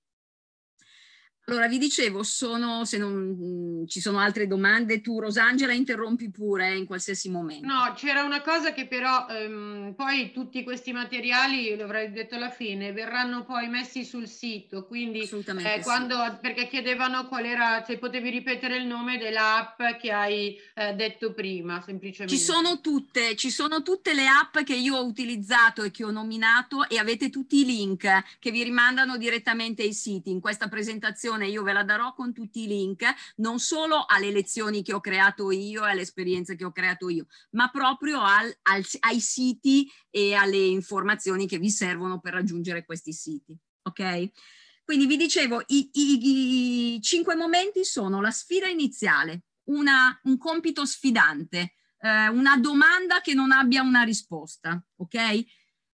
Allora, vi dicevo, sono, se non mh, mm, ci sono altre domande, tu Rosangela interrompi pure eh, in qualsiasi momento. No, c'era una cosa che però ehm, poi tutti questi materiali, l'avrei detto alla fine, verranno poi messi sul sito, quindi eh, quando, sì. perché chiedevano qual era, se potevi ripetere il nome dell'app che hai eh, detto prima, semplicemente. Ci sono tutte, ci sono tutte le app che io ho utilizzato e che ho nominato e avete tutti i link che vi rimandano direttamente ai siti in questa presentazione informazione io ve la darò con tutti i link, non solo alle lezioni che ho creato io e alle esperienze che ho creato io, ma proprio al, al, ai siti e alle informazioni che vi servono per raggiungere questi siti. Ok? Quindi vi dicevo, i, i, i cinque momenti sono la sfida iniziale, una, un compito sfidante, eh, una domanda che non abbia una risposta, ok?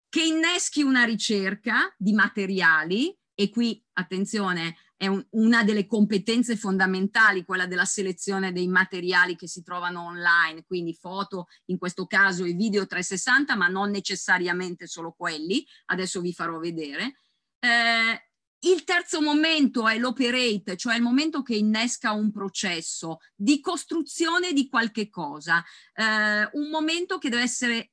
Che inneschi una ricerca di materiali, e qui attenzione, è un, una delle competenze fondamentali, quella della selezione dei materiali che si trovano online, quindi foto, in questo caso i video 360, ma non necessariamente solo quelli, adesso vi farò vedere. Eh, il terzo momento è l'operate, cioè il momento che innesca un processo di costruzione di qualche cosa, eh, un momento che deve essere,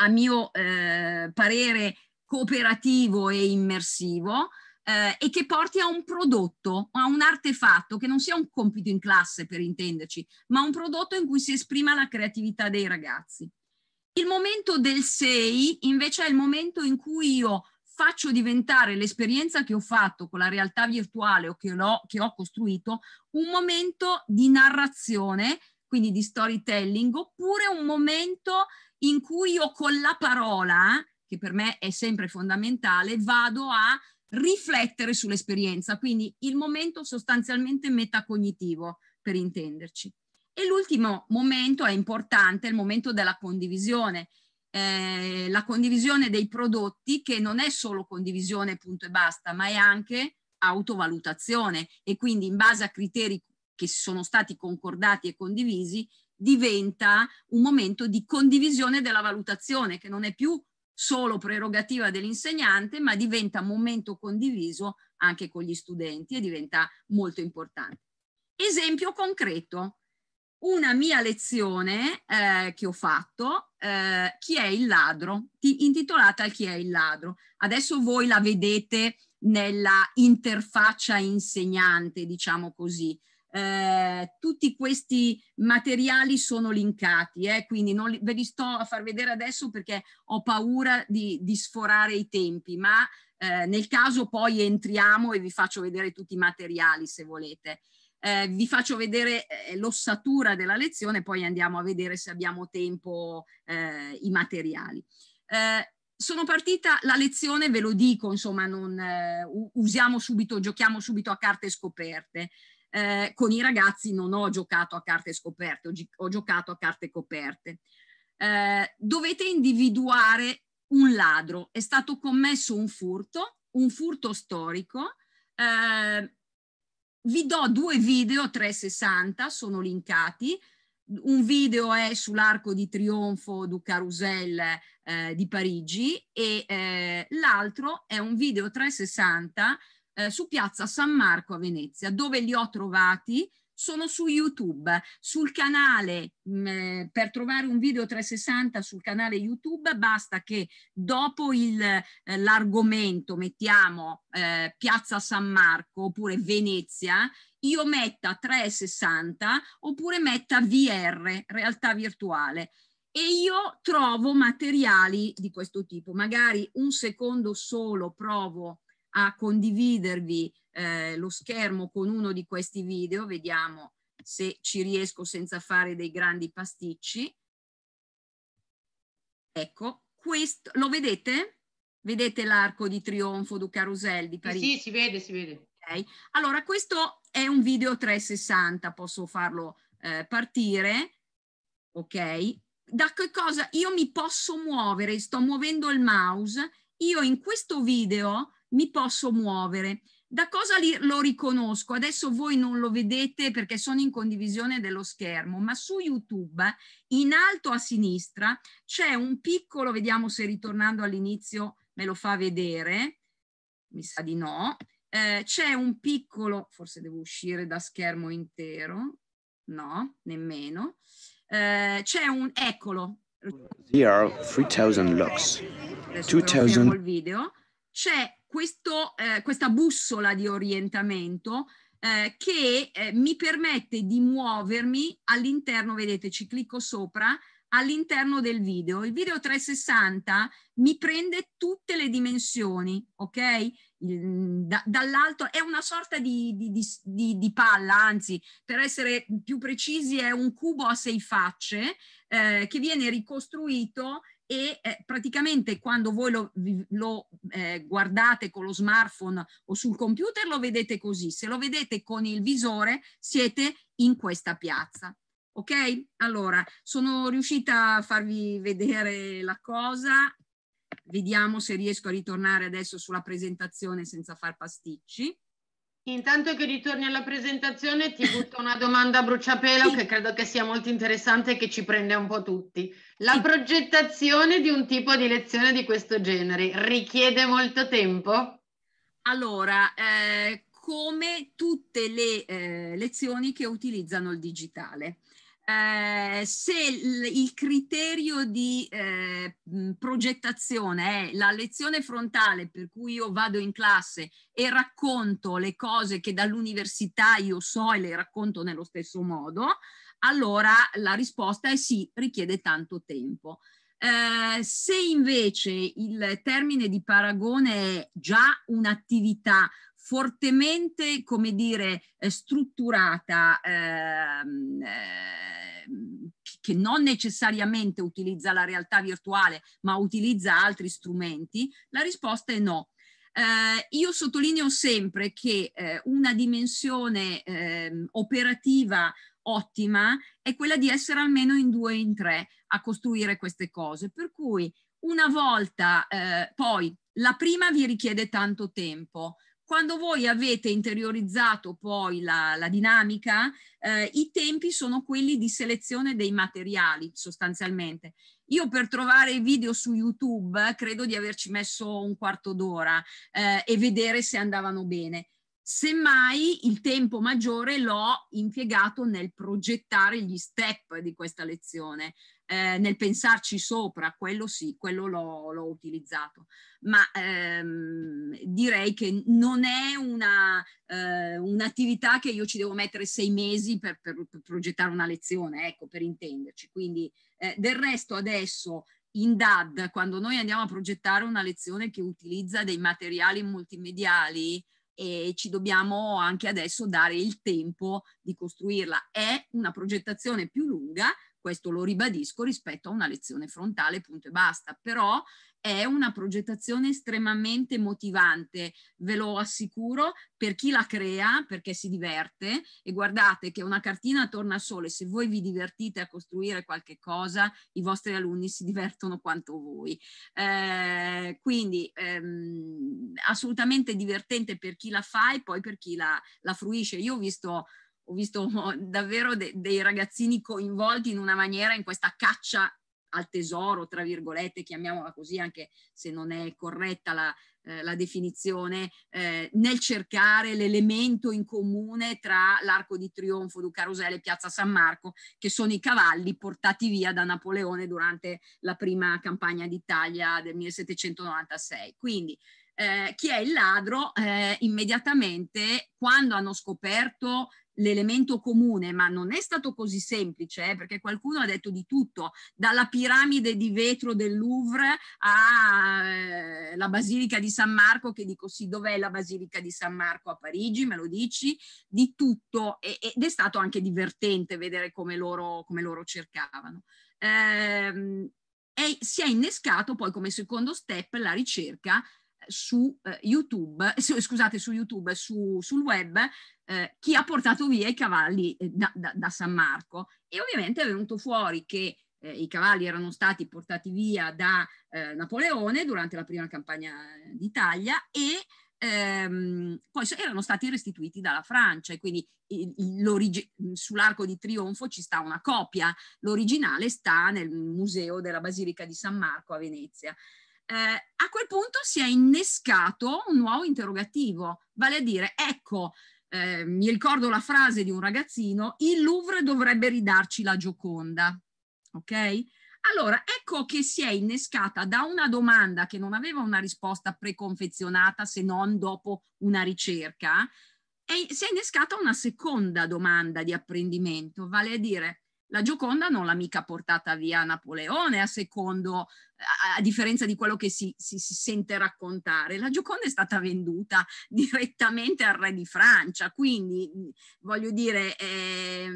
a mio eh, parere, cooperativo e immersivo, eh, e che porti a un prodotto, a un artefatto, che non sia un compito in classe per intenderci, ma un prodotto in cui si esprima la creatività dei ragazzi. Il momento del 6 invece è il momento in cui io faccio diventare l'esperienza che ho fatto con la realtà virtuale o che, che ho costruito un momento di narrazione, quindi di storytelling, oppure un momento in cui io con la parola, che per me è sempre fondamentale, vado a riflettere sull'esperienza, quindi il momento sostanzialmente metacognitivo, per intenderci. E l'ultimo momento è importante, il momento della condivisione. Eh, la condivisione dei prodotti che non è solo condivisione punto e basta, ma è anche autovalutazione e quindi in base a criteri che sono stati concordati e condivisi diventa un momento di condivisione della valutazione che non è più solo prerogativa dell'insegnante, ma diventa momento condiviso anche con gli studenti e diventa molto importante. Esempio concreto, una mia lezione eh, che ho fatto, eh, Chi è il ladro, intitolata Chi è il ladro. Adesso voi la vedete nella interfaccia insegnante, diciamo così. Eh, tutti questi materiali sono linkati, eh, quindi non li, ve li sto a far vedere adesso perché ho paura di, di sforare i tempi, ma eh, nel caso poi entriamo e vi faccio vedere tutti i materiali se volete. Eh, vi faccio vedere eh, l'ossatura della lezione, poi andiamo a vedere se abbiamo tempo eh, i materiali. Eh, sono partita la lezione, ve lo dico, insomma, non, usiamo subito, giochiamo subito a carte scoperte eh, con i ragazzi non ho giocato a carte scoperte, ho, gi- ho giocato a carte coperte. Eh, dovete individuare un ladro, è stato commesso un furto, un furto storico. Eh, vi do due video 360, sono linkati. Un video è sull'Arco di Trionfo du Carusel eh, di Parigi e eh, l'altro è un video 360 eh, su piazza San Marco a Venezia, dove li ho trovati sono su YouTube, sul canale, mh, mm, eh, per trovare un video 360 sul canale YouTube basta che dopo il, eh, l'argomento, mettiamo eh, Piazza San Marco oppure Venezia, io metta 360 oppure metta VR, realtà virtuale. E io trovo materiali di questo tipo, magari un secondo solo provo a condividervi eh, lo schermo con uno di questi video, vediamo se ci riesco senza fare dei grandi pasticci. Ecco, questo, lo vedete? Vedete l'arco di trionfo du Carusel di Parigi? Sì, sì, si vede, si vede. Okay. Allora, questo è un video 360, posso farlo eh, partire, ok? Da che cosa io mi posso muovere? Sto muovendo il mouse. Io in questo video mi posso muovere. Da cosa lo riconosco? Adesso voi non lo vedete perché sono in condivisione dello schermo, ma su YouTube in alto a sinistra c'è un piccolo, vediamo se ritornando all'inizio me lo fa vedere, mi sa di no, eh, c'è un piccolo, forse devo uscire da schermo intero, no, nemmeno, eh, c'è un, eccolo. There are 3000 lux. 2000. C'è questo, eh, questa bussola di orientamento eh, che eh, mi permette di muovermi all'interno, vedete, ci clicco sopra, all'interno del video. Il video 360 mi prende tutte le dimensioni, ok? Da, dall'alto è una sorta di, di, di, di, palla, anzi, per essere più precisi, è un cubo a sei facce eh, che viene ricostruito e eh, praticamente quando voi lo, lo eh, guardate con lo smartphone o sul computer lo vedete così, se lo vedete con il visore siete in questa piazza. Ok? Allora, sono riuscita a farvi vedere la cosa, vediamo se riesco a ritornare adesso sulla presentazione senza far pasticci. Intanto che ritorni alla presentazione ti butto una domanda a bruciapelo che credo che sia molto interessante e che ci prende un po' tutti. La progettazione di un tipo di lezione di questo genere richiede molto tempo? Allora, eh, come tutte le eh, lezioni che utilizzano il digitale eh, se il, il, criterio di eh, progettazione è la lezione frontale per cui io vado in classe e racconto le cose che dall'università io so e le racconto nello stesso modo, allora la risposta è sì, richiede tanto tempo. Eh, se invece il termine di paragone è già un'attività fortemente, come dire, eh, strutturata, ehm, eh, che non necessariamente utilizza la realtà virtuale, ma utilizza altri strumenti, la risposta è no. Eh, io sottolineo sempre che eh, una dimensione ehm, operativa ottima è quella di essere almeno in due o in tre a costruire queste cose. Per cui una volta eh, poi la prima vi richiede tanto tempo, quando voi avete interiorizzato poi la, la dinamica, eh, i tempi sono quelli di selezione dei materiali sostanzialmente. Io per trovare i video su YouTube credo di averci messo un quarto d'ora eh, e vedere se andavano bene. Semmai il tempo maggiore l'ho impiegato nel progettare gli step di questa lezione eh, nel pensarci sopra, quello sì, quello l'ho, l'ho utilizzato, ma ehm, direi che non è una, eh, un'attività che io ci devo mettere sei mesi per, per, per progettare una lezione, ecco, per intenderci. Quindi eh, del resto adesso in DAD, quando noi andiamo a progettare una lezione che utilizza dei materiali multimediali, e ci dobbiamo anche adesso dare il tempo di costruirla. È una progettazione più lunga, questo lo ribadisco rispetto a una lezione frontale, punto e basta, però è una progettazione estremamente motivante, ve lo assicuro, per chi la crea, perché si diverte e guardate che una cartina torna sole, se voi vi divertite a costruire qualche cosa, i vostri alunni si divertono quanto voi. Eh, quindi ehm, assolutamente divertente per chi la fa e poi per chi la, la fruisce. Io ho visto ho visto davvero de- dei ragazzini coinvolti in una maniera in questa caccia al tesoro, tra virgolette, chiamiamola così, anche se non è corretta la, eh, la definizione, eh, nel cercare l'elemento in comune tra l'arco di trionfo, Duca Rosella e Piazza San Marco, che sono i cavalli portati via da Napoleone durante la prima campagna d'Italia del 1796. Quindi eh, chi è il ladro eh, immediatamente quando hanno scoperto l'elemento comune, ma non è stato così semplice, eh, perché qualcuno ha detto di tutto, dalla piramide di vetro del Louvre alla eh, Basilica di San Marco, che dico sì, dov'è la Basilica di San Marco a Parigi, me lo dici, di tutto, e, ed è stato anche divertente vedere come loro, come loro cercavano. Eh, e si è innescato poi come secondo step la ricerca su eh, YouTube, su, scusate, su YouTube, su, sul web, eh, chi ha portato via i cavalli eh, da, da, da, San Marco. E ovviamente è venuto fuori che eh, i cavalli erano stati portati via da eh, Napoleone durante la prima campagna d'Italia e ehm, poi erano stati restituiti dalla Francia e quindi sull'arco di trionfo ci sta una copia, l'originale sta nel museo della Basilica di San Marco a Venezia eh, a quel punto si è innescato un nuovo interrogativo, vale a dire, ecco, eh, mi ricordo la frase di un ragazzino, il Louvre dovrebbe ridarci la Gioconda, ok? Allora, ecco che si è innescata da una domanda che non aveva una risposta preconfezionata se non dopo una ricerca, eh, e si è innescata una seconda domanda di apprendimento, vale a dire, la Gioconda non l'ha mica portata via Napoleone, a secondo, a, a differenza di quello che si, si, si, sente raccontare. La Gioconda è stata venduta direttamente al re di Francia, quindi voglio dire, eh,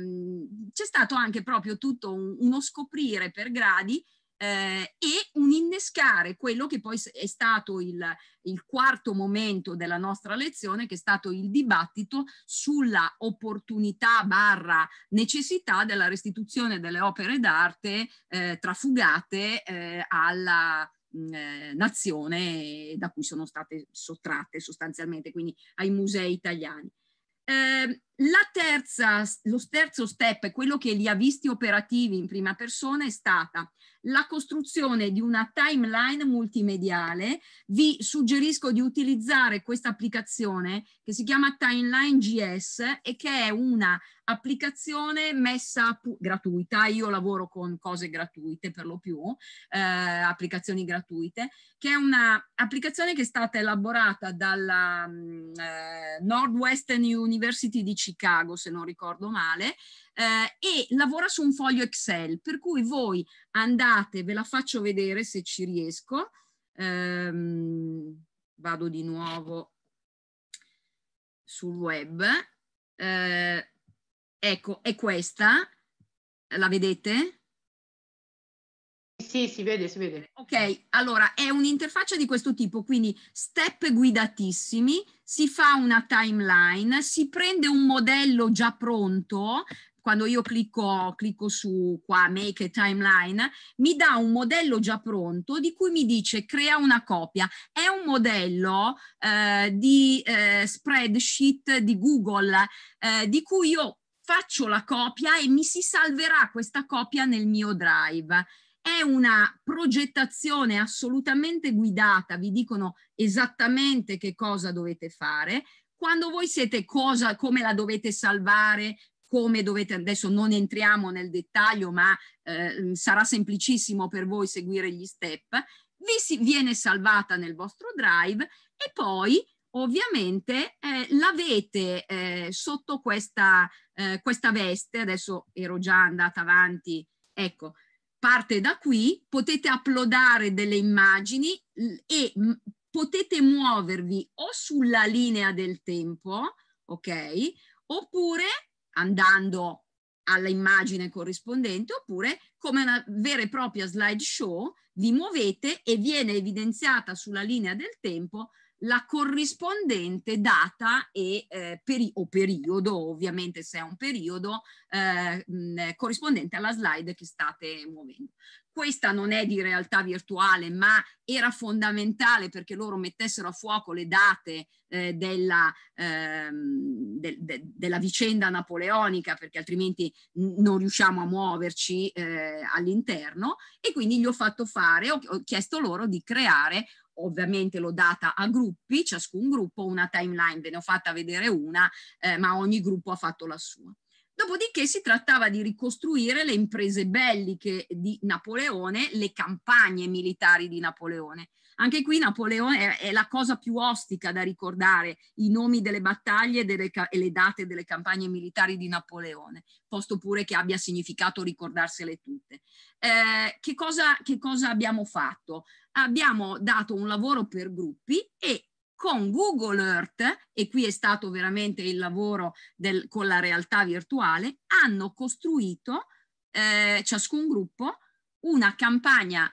c'è stato anche proprio tutto un, uno scoprire per gradi eh, e un innescare quello che poi è stato il, il quarto momento della nostra lezione, che è stato il dibattito sulla opportunità barra necessità della restituzione delle opere d'arte eh, trafugate eh, alla, mm, eh, nazione da cui sono state sottratte sostanzialmente, quindi ai musei italiani. Eh, la terza, lo terzo step, quello che li ha visti operativi in prima persona, è stata la costruzione di una timeline multimediale. Vi suggerisco di utilizzare questa applicazione che si chiama Timeline GS e che è una applicazione messa gratuita, io lavoro con cose gratuite per lo più, eh, applicazioni gratuite, che è un'applicazione che è stata elaborata dalla mm, eh, Northwestern University di Chicago, se non ricordo male, eh, e lavora su un foglio Excel, per cui voi andate, ve la faccio vedere se ci riesco, ehm, vado di nuovo sul web, eh, ecco, è questa, la vedete? Sì, si vede, si vede. Ok, allora è un'interfaccia di questo tipo, quindi step guidatissimi, si fa una timeline, si prende un modello già pronto quando io clicco, clicco su qua Make a Timeline, mi dà un modello già pronto di cui mi dice crea una copia. È un modello eh, di eh, spreadsheet di Google eh, di cui io faccio la copia e mi si salverà questa copia nel mio drive. È una progettazione assolutamente guidata, vi dicono esattamente che cosa dovete fare, quando voi siete cosa, come la dovete salvare, come dovete, adesso non entriamo nel dettaglio, ma eh, sarà semplicissimo per voi seguire gli step, vi si, viene salvata nel vostro drive e poi ovviamente eh, l'avete eh, sotto questa, eh, questa veste, adesso ero già andata avanti, ecco, parte da qui, potete uploadare delle immagini e potete muovervi o sulla linea del tempo, ok? Oppure andando alla immagine corrispondente oppure come una vera e propria slideshow vi muovete e viene evidenziata sulla linea del tempo la corrispondente data e, eh, peri o periodo, ovviamente se è un periodo, eh, mh, corrispondente alla slide che state muovendo questa non è di realtà virtuale, ma era fondamentale perché loro mettessero a fuoco le date eh, della, ehm, de, de, della, vicenda napoleonica, perché altrimenti non riusciamo a muoverci eh, all'interno. E quindi gli ho fatto fare, ho, ho chiesto loro di creare ovviamente l'ho data a gruppi, ciascun gruppo una timeline, ve ne ho fatta vedere una, eh, ma ogni gruppo ha fatto la sua. Dopodiché si trattava di ricostruire le imprese belliche di Napoleone, le campagne militari di Napoleone. Anche qui Napoleone è, la cosa più ostica da ricordare, i nomi delle battaglie delle e le date delle campagne militari di Napoleone, posto pure che abbia significato ricordarsele tutte. Eh, che, cosa, che cosa abbiamo fatto? Abbiamo dato un lavoro per gruppi e con Google Earth, e qui è stato veramente il lavoro del, con la realtà virtuale, hanno costruito eh, ciascun gruppo una, campagna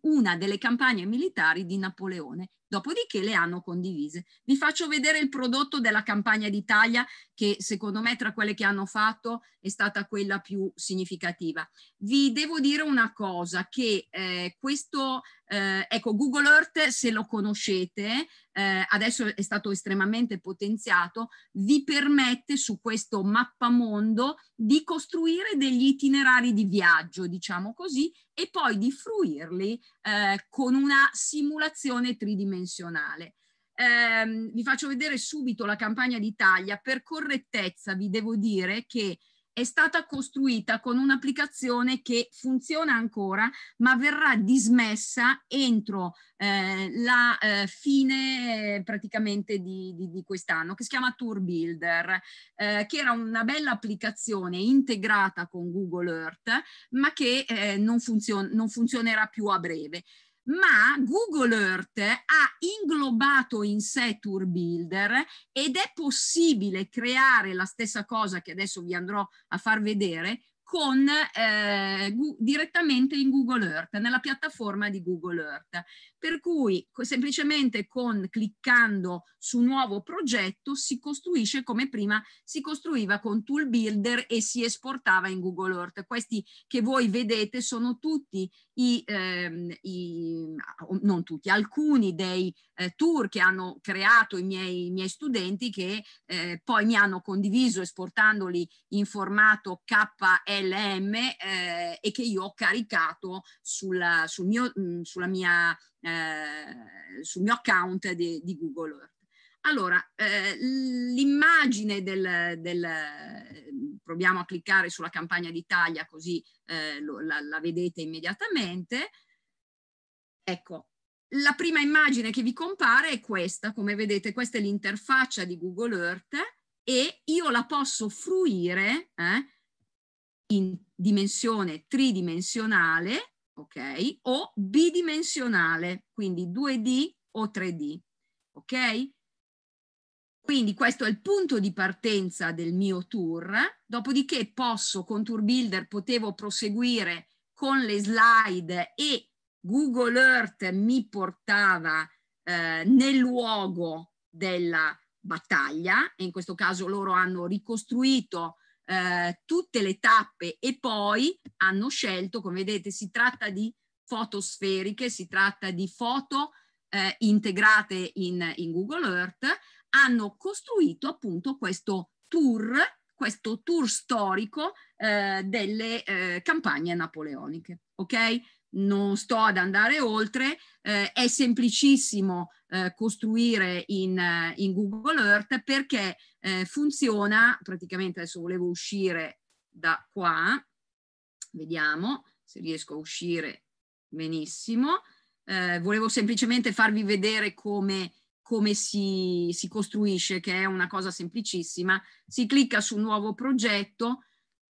una delle campagne militari di Napoleone dopodiché le hanno condivise. Vi faccio vedere il prodotto della campagna d'Italia che secondo me tra quelle che hanno fatto è stata quella più significativa. Vi devo dire una cosa che eh, questo eh, ecco Google Earth se lo conoscete eh, adesso è stato estremamente potenziato vi permette su questo mappamondo di costruire degli itinerari di viaggio diciamo così e poi di fruirli eh, con una simulazione tridimensionale. Eh, vi faccio vedere subito la campagna d'Italia. Per correttezza vi devo dire che è stata costruita con un'applicazione che funziona ancora, ma verrà dismessa entro eh, la eh, fine eh, praticamente di, di, di quest'anno, che si chiama Tour Builder, eh, che era una bella applicazione integrata con Google Earth, ma che eh, non, funzion non funzionerà più a breve ma Google Earth ha inglobato in sé Tour Builder ed è possibile creare la stessa cosa che adesso vi andrò a far vedere con, eh, direttamente in Google Earth, nella piattaforma di Google Earth per cui semplicemente con, cliccando su nuovo progetto si costruisce come prima si costruiva con Tool Builder e si esportava in Google Earth. Questi che voi vedete sono tutti i, ehm, i non tutti, alcuni dei eh, tour che hanno creato i miei, i miei studenti che eh, poi mi hanno condiviso esportandoli in formato KLM eh, e che io ho caricato sulla, sul mio, mh, sulla mia eh, sul mio account di, di Google Earth. Allora, eh, l'immagine del, del, proviamo a cliccare sulla campagna d'Italia così eh, lo, la, la vedete immediatamente. Ecco, la prima immagine che vi compare è questa, come vedete questa è l'interfaccia di Google Earth e io la posso fruire eh, in dimensione tridimensionale ok? O bidimensionale, quindi 2D o 3D, ok? Quindi questo è il punto di partenza del mio tour, dopodiché posso con Tour Builder potevo proseguire con le slide e Google Earth mi portava eh, nel luogo della battaglia e in questo caso loro hanno ricostruito eh, tutte le tappe e poi hanno scelto, come vedete, si tratta di fotosferiche, si tratta di foto eh, integrate in, in Google Earth, hanno costruito appunto questo tour, questo tour storico eh, delle eh, campagne napoleoniche. Ok? Non sto ad andare oltre, eh, è semplicissimo eh, costruire in, eh, in Google Earth perché eh, funziona praticamente, adesso volevo uscire da qua, vediamo se riesco a uscire benissimo, eh, volevo semplicemente farvi vedere come, come si, si costruisce, che è una cosa semplicissima, si clicca su nuovo progetto,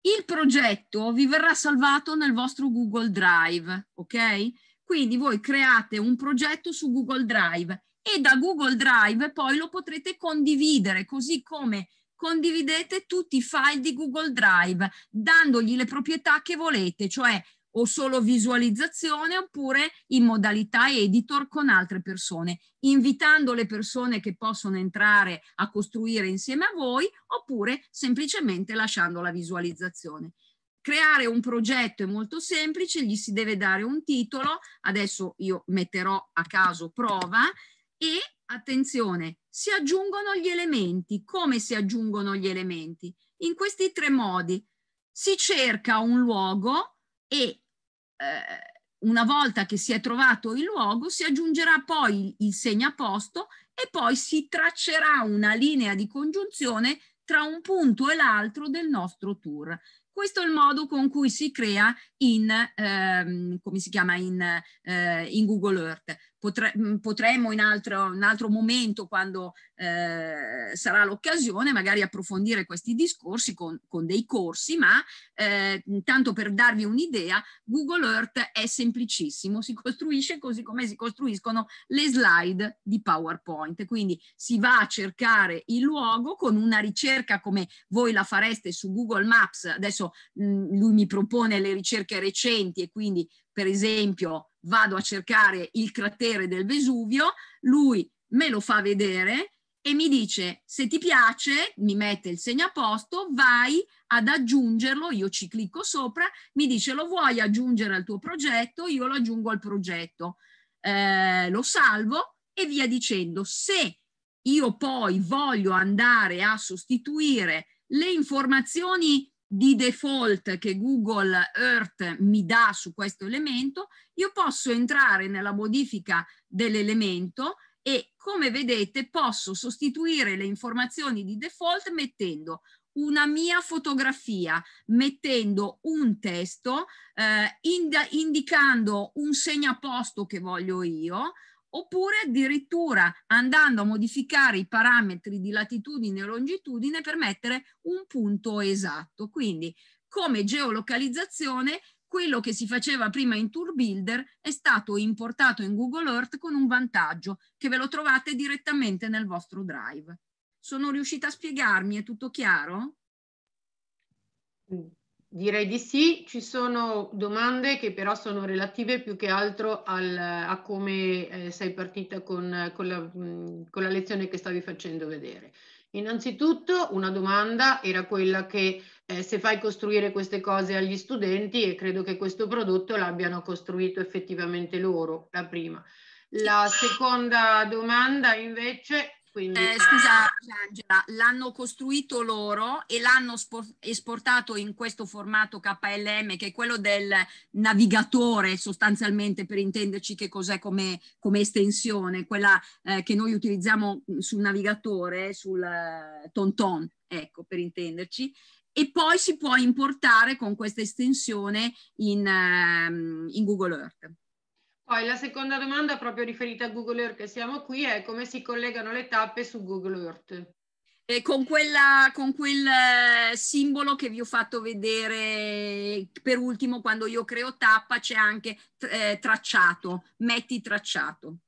il progetto vi verrà salvato nel vostro Google Drive, ok? Quindi voi create un progetto su Google Drive e da Google Drive poi lo potrete condividere così come condividete tutti i file di Google Drive dandogli le proprietà che volete, cioè o solo visualizzazione oppure in modalità editor con altre persone, invitando le persone che possono entrare a costruire insieme a voi oppure semplicemente lasciando la visualizzazione. Creare un progetto è molto semplice, gli si deve dare un titolo, adesso io metterò a caso prova, e, attenzione, si aggiungono gli elementi. Come si aggiungono gli elementi? In questi tre modi. Si cerca un luogo e eh, una volta che si è trovato il luogo si aggiungerà poi il segnaposto e poi si traccerà una linea di congiunzione tra un punto e l'altro del nostro tour. Questo è il modo con cui si crea in, ehm, si in, eh, in Google Earth potre, mm, potremo in altro, in altro, momento, quando eh, sarà l'occasione, magari approfondire questi discorsi con, con dei corsi, ma eh, tanto per darvi un'idea, Google Earth è semplicissimo, si costruisce così come si costruiscono le slide di PowerPoint, quindi si va a cercare il luogo con una ricerca come voi la fareste su Google Maps, adesso mh, mm, lui mi propone le ricerche recenti e quindi per esempio vado a cercare il cratere del Vesuvio, lui me lo fa vedere e mi dice se ti piace, mi mette il segnaposto, vai ad aggiungerlo, io ci clicco sopra, mi dice lo vuoi aggiungere al tuo progetto, io lo aggiungo al progetto, eh, lo salvo e via dicendo. Se io poi voglio andare a sostituire le informazioni di default che Google Earth mi dà su questo elemento, io posso entrare nella modifica dell'elemento e come vedete posso sostituire le informazioni di default mettendo una mia fotografia mettendo un testo, eh, ind indicando un segnaposto che voglio io, oppure addirittura andando a modificare i parametri di latitudine e longitudine per mettere un punto esatto. Quindi come geolocalizzazione quello che si faceva prima in Tour Builder è stato importato in Google Earth con un vantaggio che ve lo trovate direttamente nel vostro drive. Sono riuscita a spiegarmi? È tutto chiaro? Mm. Direi di sì, ci sono domande che però sono relative più che altro al, a come eh, sei partita con, con, la, mm, con, la, lezione che stavi facendo vedere. Innanzitutto una domanda era quella che eh, se fai costruire queste cose agli studenti e credo che questo prodotto l'abbiano costruito effettivamente loro, la prima. La seconda domanda invece quindi... Eh, scusa Angela, l'hanno costruito loro e l'hanno esportato in questo formato KLM che è quello del navigatore sostanzialmente per intenderci che cos'è come, come estensione, quella eh, che noi utilizziamo mm, sul navigatore, sul uh, Tonton, ecco per intenderci, e poi si può importare con questa estensione in, ehm, in Google Earth. Poi la seconda domanda proprio riferita a Google Earth che siamo qui è come si collegano le tappe su Google Earth? Eh, con, quella, con, quel eh, simbolo che vi ho fatto vedere per ultimo quando io creo tappa c'è anche eh, tracciato, metti tracciato.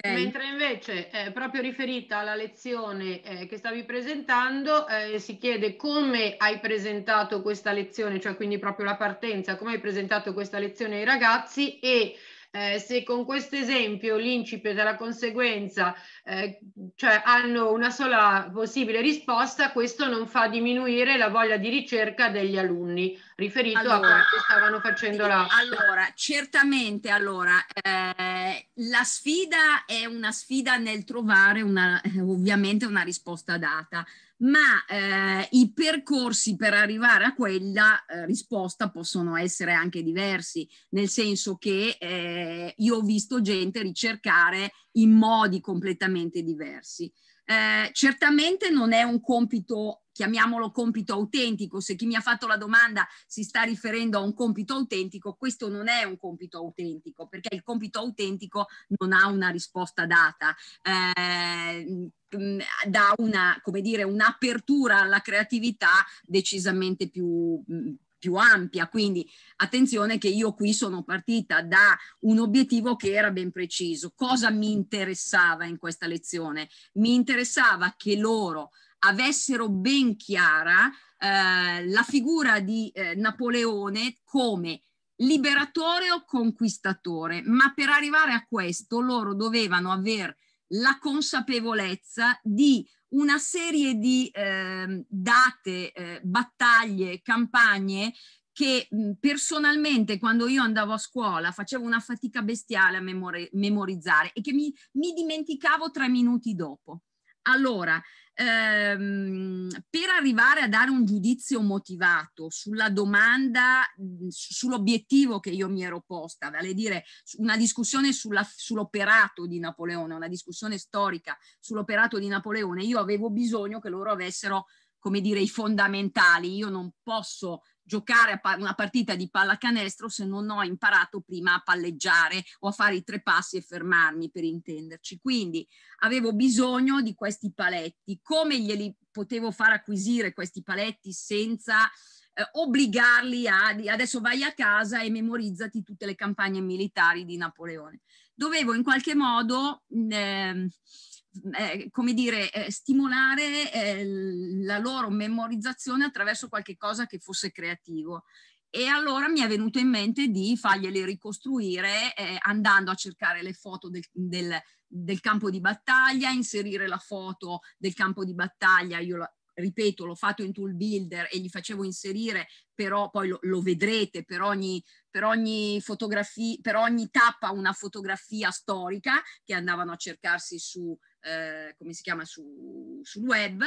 Okay. Mentre invece eh, proprio riferita alla lezione eh, che stavi presentando si chiede come hai presentato questa lezione, cioè quindi proprio la partenza, come hai presentato questa lezione ai ragazzi e eh, se con questo esempio l'incipit e la conseguenza eh, cioè hanno una sola possibile risposta, questo non fa diminuire la voglia di ricerca degli alunni, riferito allora, a quanto stavano facendo sì, la... Allora, certamente, allora, eh, la sfida è una sfida nel trovare una, eh, ovviamente una risposta data ma eh, i percorsi per arrivare a quella eh, risposta possono essere anche diversi, nel senso che eh, io ho visto gente ricercare in modi completamente diversi. Eh, certamente non è un compito chiamiamolo compito autentico, se chi mi ha fatto la domanda si sta riferendo a un compito autentico, questo non è un compito autentico, perché il compito autentico non ha una risposta data. Eh, mm, da una, come dire, un'apertura alla creatività decisamente più, mm, più ampia. Quindi attenzione che io qui sono partita da un obiettivo che era ben preciso. Cosa mi interessava in questa lezione? Mi interessava che loro avessero ben chiara eh, la figura di eh, Napoleone come liberatore o conquistatore, ma per arrivare a questo loro dovevano avere la consapevolezza di una serie di eh, date, eh, battaglie, campagne che personalmente quando io andavo a scuola facevo una fatica bestiale a memori- memorizzare e che mi, mi dimenticavo tre minuti dopo. Allora, ehm, per arrivare a dare un giudizio motivato sulla domanda, sull'obiettivo che io mi ero posta, vale a dire una discussione sulla, sull'operato di Napoleone, una discussione storica sull'operato di Napoleone, io avevo bisogno che loro avessero come dire, i fondamentali. Io non posso giocare una partita di pallacanestro se non ho imparato prima a palleggiare o a fare i tre passi e fermarmi, per intenderci. Quindi avevo bisogno di questi paletti. Come glieli potevo far acquisire questi paletti senza eh, obbligarli a adesso vai a casa e memorizzati tutte le campagne militari di Napoleone? Dovevo in qualche modo... Eh, eh, come dire, eh, stimolare eh, la loro memorizzazione attraverso qualche cosa che fosse creativo. E allora mi è venuto in mente di fargliele ricostruire eh, andando a cercare le foto del, del, del campo di battaglia, inserire la foto del campo di battaglia, io la, ripeto, l'ho fatto in tool builder e gli facevo inserire, però poi lo, lo vedrete per ogni, per, ogni per ogni tappa una fotografia storica che andavano a cercarsi su, eh, come si chiama, su, sul web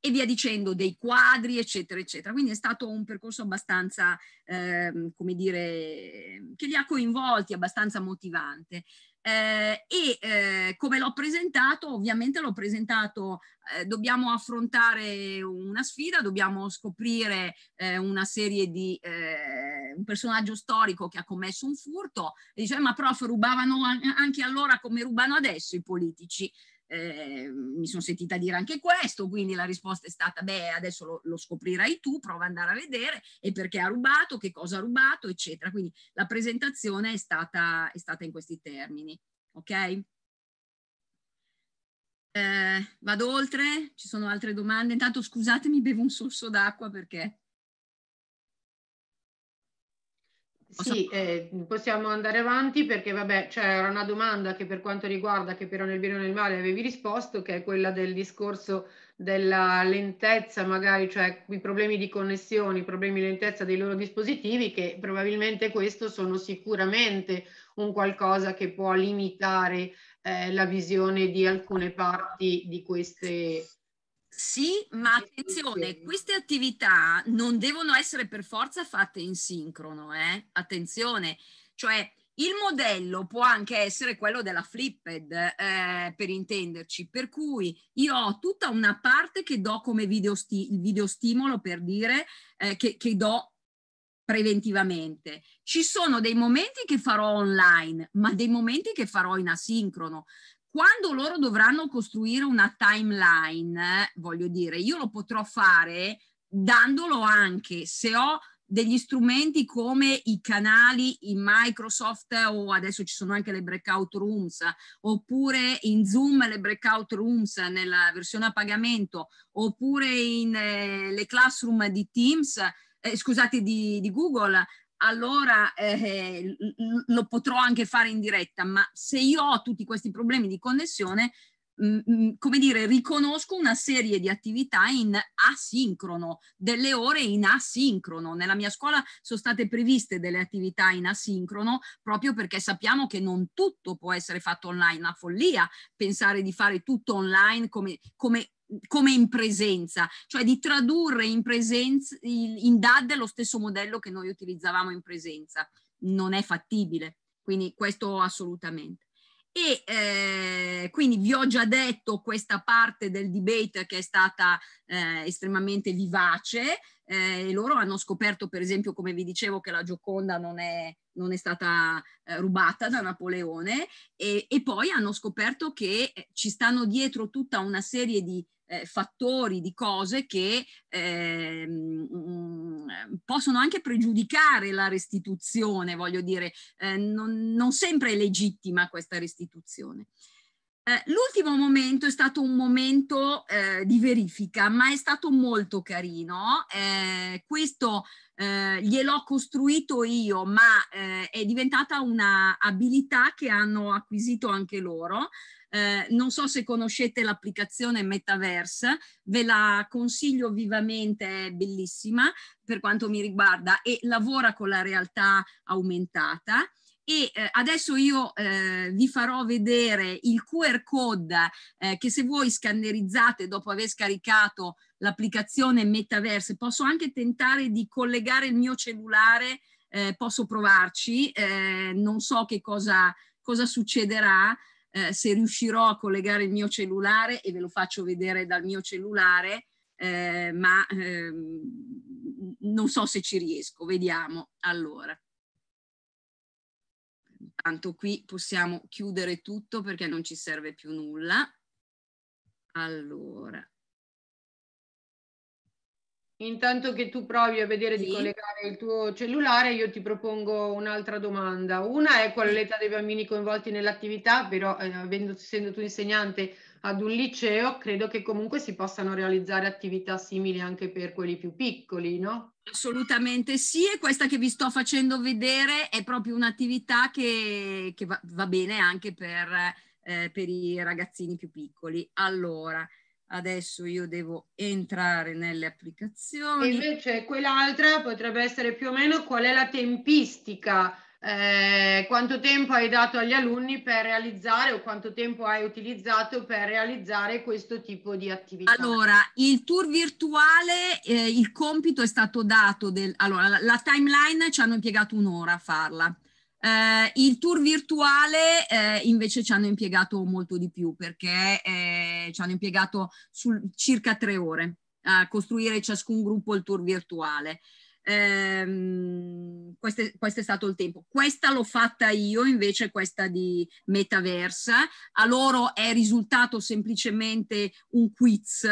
e via dicendo, dei quadri, eccetera, eccetera. Quindi è stato un percorso abbastanza, eh, come dire, che li ha coinvolti, abbastanza motivante. Eh, e eh, come l'ho presentato, ovviamente l'ho presentato, eh, dobbiamo affrontare una sfida, dobbiamo scoprire eh, una serie di eh, un personaggio storico che ha commesso un furto e dice ma prof rubavano anche allora come rubano adesso i politici eh, mi sono sentita dire anche questo, quindi la risposta è stata, beh, adesso lo, lo scoprirai tu, prova ad andare a vedere e perché ha rubato, che cosa ha rubato, eccetera. Quindi la presentazione è stata, è stata in questi termini, ok? Eh, vado oltre, ci sono altre domande. Intanto scusatemi, bevo un sorso d'acqua perché Sì, eh, possiamo andare avanti perché vabbè, c'era una domanda che per quanto riguarda, che però nel bene o nel male avevi risposto, che è quella del discorso della lentezza, magari, cioè i problemi di connessione, i problemi di lentezza dei loro dispositivi, che probabilmente questo sono sicuramente un qualcosa che può limitare eh, la visione di alcune parti di queste sì, ma attenzione, queste attività non devono essere per forza fatte in sincrono, eh? attenzione, cioè il modello può anche essere quello della Flipped, eh, per intenderci, per cui io ho tutta una parte che do come video sti- videostimolo, per dire, eh, che, che do preventivamente. Ci sono dei momenti che farò online, ma dei momenti che farò in asincrono quando loro dovranno costruire una timeline, eh, voglio dire, io lo potrò fare dandolo anche se ho degli strumenti come i canali in Microsoft o adesso ci sono anche le breakout rooms oppure in Zoom le breakout rooms nella versione a pagamento oppure in eh, le classroom di Teams eh, scusate di, di Google allora eh, lo potrò anche fare in diretta, ma se io ho tutti questi problemi di connessione, mm, mm, come dire, riconosco una serie di attività in asincrono, delle ore in asincrono. Nella mia scuola sono state previste delle attività in asincrono proprio perché sappiamo che non tutto può essere fatto online, una follia pensare di fare tutto online come, come come in presenza, cioè di tradurre in, presenza, in DAD lo stesso modello che noi utilizzavamo in presenza. Non è fattibile, quindi questo assolutamente. E eh, quindi vi ho già detto questa parte del debate che è stata eh, estremamente vivace eh, e loro hanno scoperto per esempio, come vi dicevo, che la Gioconda non è, non è stata eh, rubata da Napoleone e, e, poi hanno scoperto che ci stanno dietro tutta una serie di eh, fattori, di cose che eh, possono anche pregiudicare la restituzione, voglio dire, eh, non, non, sempre è legittima questa restituzione. Eh, l'ultimo momento è stato un momento eh, di verifica, ma è stato molto carino. Eh, questo eh, gliel'ho costruito io, ma eh, è diventata una abilità che hanno acquisito anche loro. non so se conoscete l'applicazione Metaverse, ve la consiglio vivamente, è bellissima per quanto mi riguarda e lavora con la realtà aumentata e eh, adesso io eh, vi farò vedere il QR code eh, che se voi scannerizzate dopo aver scaricato l'applicazione Metaverse, posso anche tentare di collegare il mio cellulare, eh, posso provarci, eh, non so che cosa, cosa succederà, eh, se riuscirò a collegare il mio cellulare e ve lo faccio vedere dal mio cellulare, ma ehm, non so se ci riesco, vediamo allora tanto qui possiamo chiudere tutto perché non ci serve più nulla. Allora. Intanto che tu provi a vedere sì. di collegare il tuo cellulare, io ti propongo un'altra domanda. Una è qual è l'età dei bambini coinvolti nell'attività, però eh, essendo tu insegnante ad un liceo, credo che comunque si possano realizzare attività simili anche per quelli più piccoli, no? Assolutamente sì, e questa che vi sto facendo vedere è proprio un'attività che, che va, va, bene anche per, eh, per i ragazzini più piccoli. Allora, adesso io devo entrare nelle applicazioni. E invece quell'altra potrebbe essere più o meno qual è la tempistica eh, quanto tempo hai dato agli alunni per realizzare o quanto tempo hai utilizzato per realizzare questo tipo di attività? Allora, il tour virtuale, eh, il compito è stato dato, del, allora, la, la timeline ci hanno impiegato un'ora a farla. Eh, il tour virtuale eh, invece ci hanno impiegato molto di più perché eh, ci hanno impiegato sul, circa tre ore a costruire ciascun gruppo il tour virtuale ehm, questo, è, questo, è, stato il tempo. Questa l'ho fatta io invece, questa di Metaversa. A loro è risultato semplicemente un quiz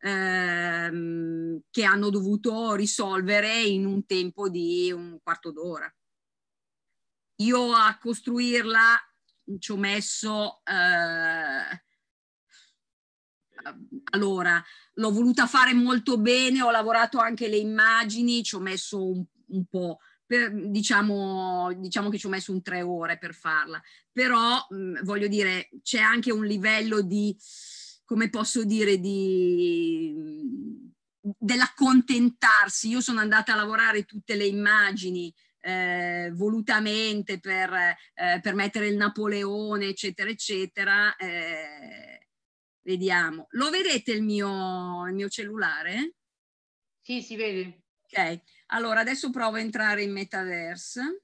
ehm, che hanno dovuto risolvere in un tempo di un quarto d'ora. Io a costruirla ci ho messo... Eh, allora, l'ho voluta fare molto bene, ho lavorato anche le immagini, ci ho messo un, un po', per, diciamo, diciamo che ci ho messo un tre ore per farla, però mh, mm, voglio dire, c'è anche un livello di, come posso dire, di mm, dell'accontentarsi. Io sono andata a lavorare tutte le immagini eh, volutamente per, eh, per, mettere il Napoleone, eccetera, eccetera. Eh, Vediamo. Lo vedete il mio, il mio cellulare? Sì, si vede. Ok, allora adesso provo a entrare in metaverse.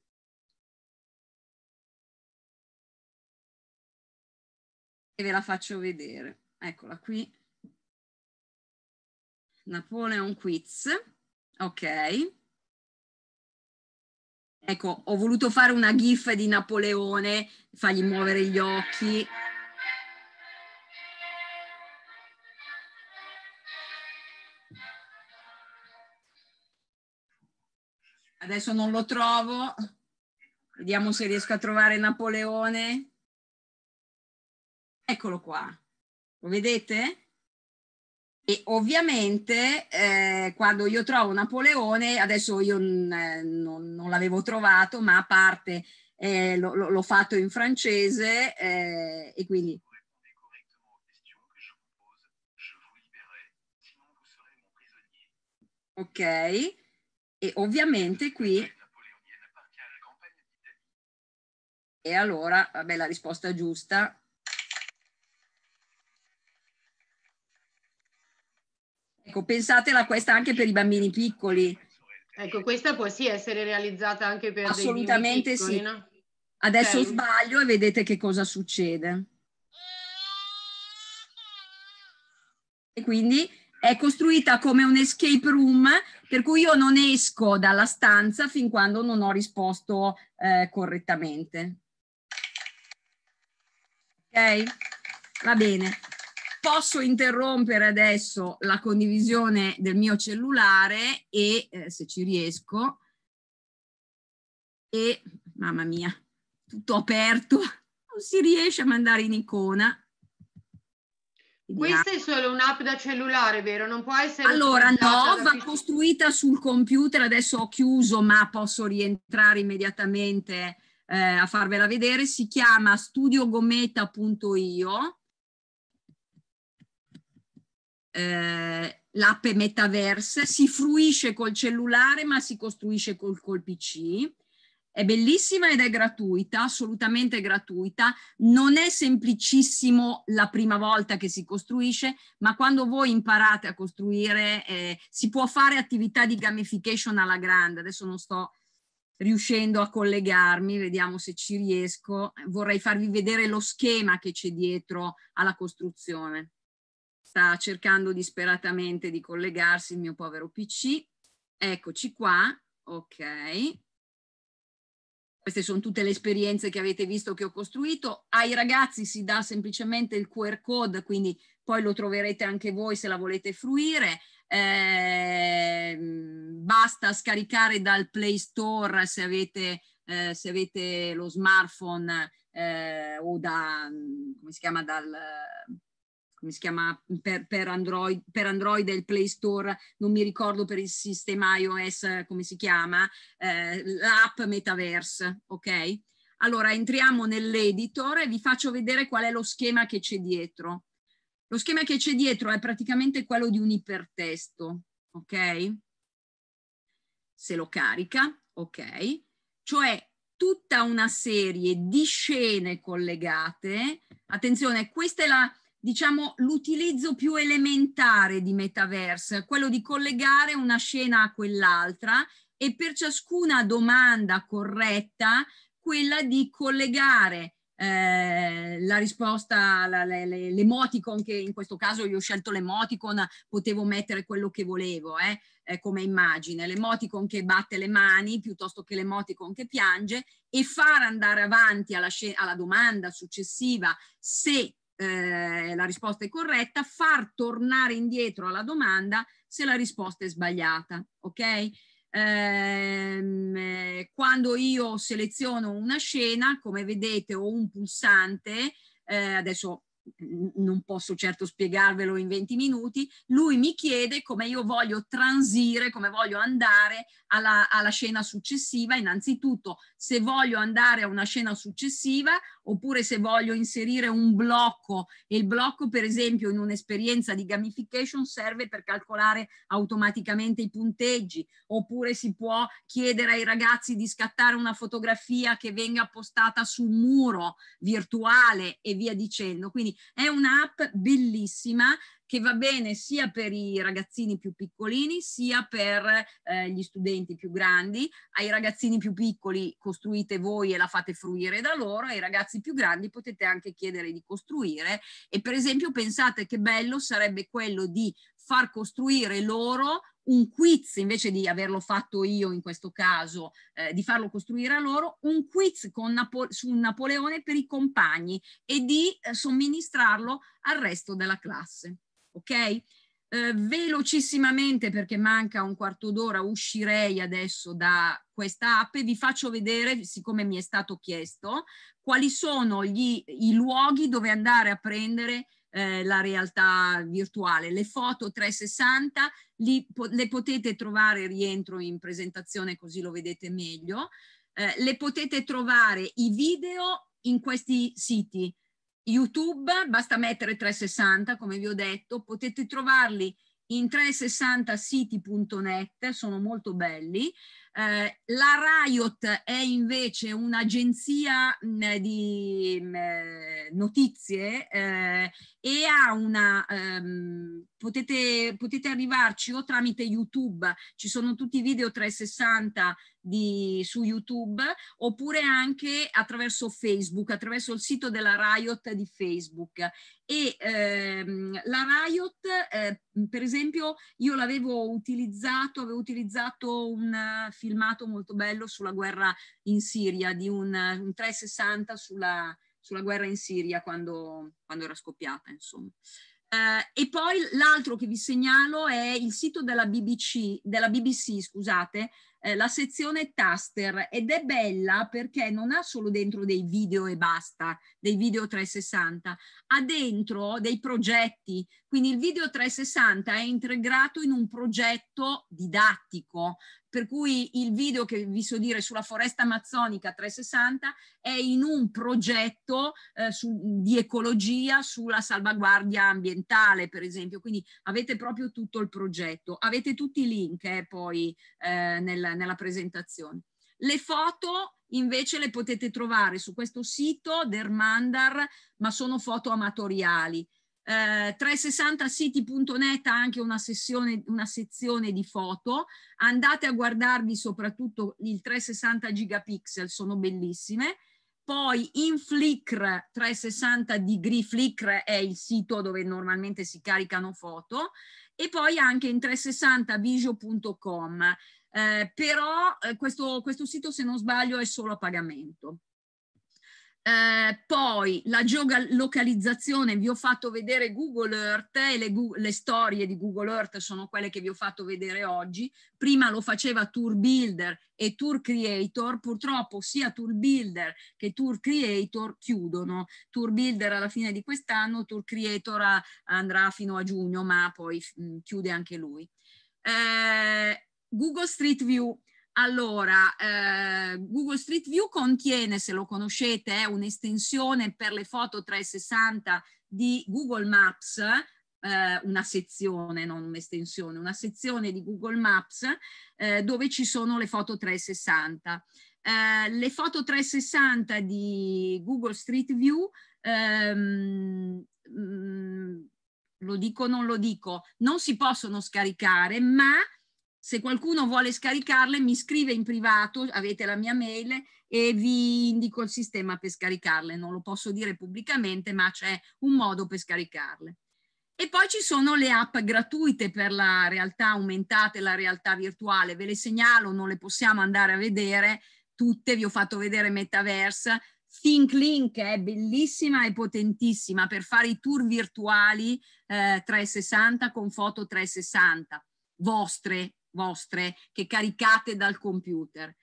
E ve la faccio vedere. Eccola qui. Napoleon Quiz. Ok. Ecco, ho voluto fare una gif di Napoleone, fargli muovere gli occhi. Adesso non lo trovo. Vediamo se riesco a trovare Napoleone. Eccolo qua. Lo vedete? E ovviamente eh, quando io trovo Napoleone, adesso io eh, non, non l'avevo trovato, ma a parte eh, lo, lo, l'ho fatto in francese eh, e quindi... Ok. E ovviamente qui... E allora, vabbè, la risposta giusta Ecco, pensatela questa anche per i bambini piccoli. Ecco, questa può sì essere realizzata anche per Assolutamente piccoli, sì. No? Adesso okay. Cioè, sbaglio e vedete che cosa succede. E quindi è costruita come un escape room, per cui io non esco dalla stanza fin quando non ho risposto eh, correttamente. Ok? Va bene. Posso interrompere adesso la condivisione del mio cellulare e, eh, se ci riesco, e, mamma mia, tutto aperto, non si riesce a mandare in icona. Questa è solo un'app da cellulare, vero? Non può essere... Allora no, va PC. costruita sul computer, adesso ho chiuso ma posso rientrare immediatamente eh, a farvela vedere. Si chiama studiogometa.io, eh, l'app metaverse, si fruisce col cellulare ma si costruisce col, col PC è bellissima ed è gratuita, assolutamente gratuita, non è semplicissimo la prima volta che si costruisce, ma quando voi imparate a costruire eh, si può fare attività di gamification alla grande, adesso non sto riuscendo a collegarmi, vediamo se ci riesco, vorrei farvi vedere lo schema che c'è dietro alla costruzione. Sta cercando disperatamente di collegarsi il mio povero PC. Eccoci qua, ok queste sono tutte le esperienze che avete visto che ho costruito. Ai ragazzi si dà semplicemente il QR code, quindi poi lo troverete anche voi se la volete fruire. Eh, basta scaricare dal Play Store se avete, eh, se avete lo smartphone eh, o da, mm, come si chiama, dal come si chiama per, per, Android, per Android è il Play Store, non mi ricordo per il sistema iOS come si chiama, eh, l'app Metaverse, ok? Allora entriamo nell'editor e vi faccio vedere qual è lo schema che c'è dietro. Lo schema che c'è dietro è praticamente quello di un ipertesto, ok? Se lo carica, ok? Cioè tutta una serie di scene collegate. Attenzione, questa è la, diciamo, l'utilizzo più elementare di metaverse, quello di collegare una scena a quell'altra e per ciascuna domanda corretta quella di collegare eh, la risposta, la, la, l'emoticon, che in questo caso io ho scelto l'emoticon, potevo mettere quello che volevo eh, eh, come immagine, l'emoticon che batte le mani piuttosto che l'emoticon che piange e far andare avanti alla, alla domanda successiva se eh, la risposta è corretta, far tornare indietro alla domanda se la risposta è sbagliata, ok? Ehm, eh, quando io seleziono una scena, come vedete, ho un pulsante, eh, adesso non posso certo spiegarvelo in 20 minuti, lui mi chiede come io voglio transire, come voglio andare alla, alla scena successiva, innanzitutto se voglio andare a una scena successiva oppure se voglio inserire un blocco e il blocco per esempio in un'esperienza di gamification serve per calcolare automaticamente i punteggi oppure si può chiedere ai ragazzi di scattare una fotografia che venga postata su un muro virtuale e via dicendo. Quindi è un'app bellissima che va bene sia per i ragazzini più piccolini sia per eh, gli studenti più grandi. Ai ragazzini più piccoli costruite voi e la fate fruire da loro, ai ragazzi più grandi potete anche chiedere di costruire e per esempio pensate che bello sarebbe quello di far costruire loro un quiz, invece di averlo fatto io in questo caso, eh, di farlo costruire a loro, un quiz Napo- su Napoleone per i compagni e di eh, somministrarlo al resto della classe. Ok? Eh, velocissimamente, perché manca un quarto d'ora, uscirei adesso da questa app e vi faccio vedere, siccome mi è stato chiesto, quali sono gli, i luoghi dove andare a prendere eh, la realtà virtuale. Le foto 360 li, po le potete trovare, rientro in presentazione così lo vedete meglio, eh, le potete trovare i video in questi siti. YouTube, basta mettere 360 come vi ho detto, potete trovarli in 360siti.net, sono molto belli. Eh, la Riot è invece un'agenzia mh, di mh, notizie eh, e ha una, ehm, potete, potete arrivarci o tramite YouTube, ci sono tutti i video 360 di, su YouTube oppure anche attraverso Facebook, attraverso il sito della Riot di Facebook. E ehm, la Riot, eh, per esempio, io l'avevo utilizzato, avevo utilizzato un film eh, filmato molto bello sulla guerra in Siria, di un, un 360 sulla, sulla, guerra in Siria quando, quando era scoppiata, insomma. Eh, e poi l'altro che vi segnalo è il sito della, BBC, della BBC scusate, eh, la sezione taster ed è bella perché non ha solo dentro dei video e basta, dei video 360, ha dentro dei progetti, quindi il video 360 è integrato in un progetto didattico per cui il video che vi so dire sulla foresta amazzonica 360 è in un progetto eh, su, di ecologia sulla salvaguardia ambientale, per esempio. Quindi avete proprio tutto il progetto. Avete tutti i link eh, poi eh, nel, nella presentazione. Le foto invece le potete trovare su questo sito, Dermandar, ma sono foto amatoriali eh, 360city.net ha anche una, sessione, una sezione di foto. Andate a guardarvi soprattutto il 360 gigapixel, sono bellissime. Poi in Flickr 360 degree Flickr è il sito dove normalmente si caricano foto e poi anche in 360visio.com. Eh, però eh, questo, questo sito se non sbaglio è solo a pagamento. Eh, poi la geolocalizzazione, vi ho fatto vedere Google Earth e le, le, storie di Google Earth sono quelle che vi ho fatto vedere oggi. Prima lo faceva Tour Builder e Tour Creator, purtroppo sia Tour Builder che Tour Creator chiudono. Tour Builder alla fine di quest'anno, Tour Creator a, andrà fino a giugno, ma poi mh, chiude anche lui. Eh, Google Street View, allora, eh, Google Street View contiene, se lo conoscete, eh, un'estensione per le foto 360 di Google Maps, eh, una sezione, non un'estensione, una sezione di Google Maps eh, dove ci sono le foto 360. Eh, le foto 360 di Google Street View ehm, mh, mm, lo dico o non lo dico, non si possono scaricare, ma se qualcuno vuole scaricarle mi scrive in privato, avete la mia mail e vi indico il sistema per scaricarle. Non lo posso dire pubblicamente, ma c'è un modo per scaricarle. E poi ci sono le app gratuite per la realtà aumentata e la realtà virtuale. Ve le segnalo, non le possiamo andare a vedere tutte, vi ho fatto vedere Metaverse. ThinkLink è bellissima e potentissima per fare i tour virtuali eh, 360 con foto 360 vostre vostre che caricate dal computer.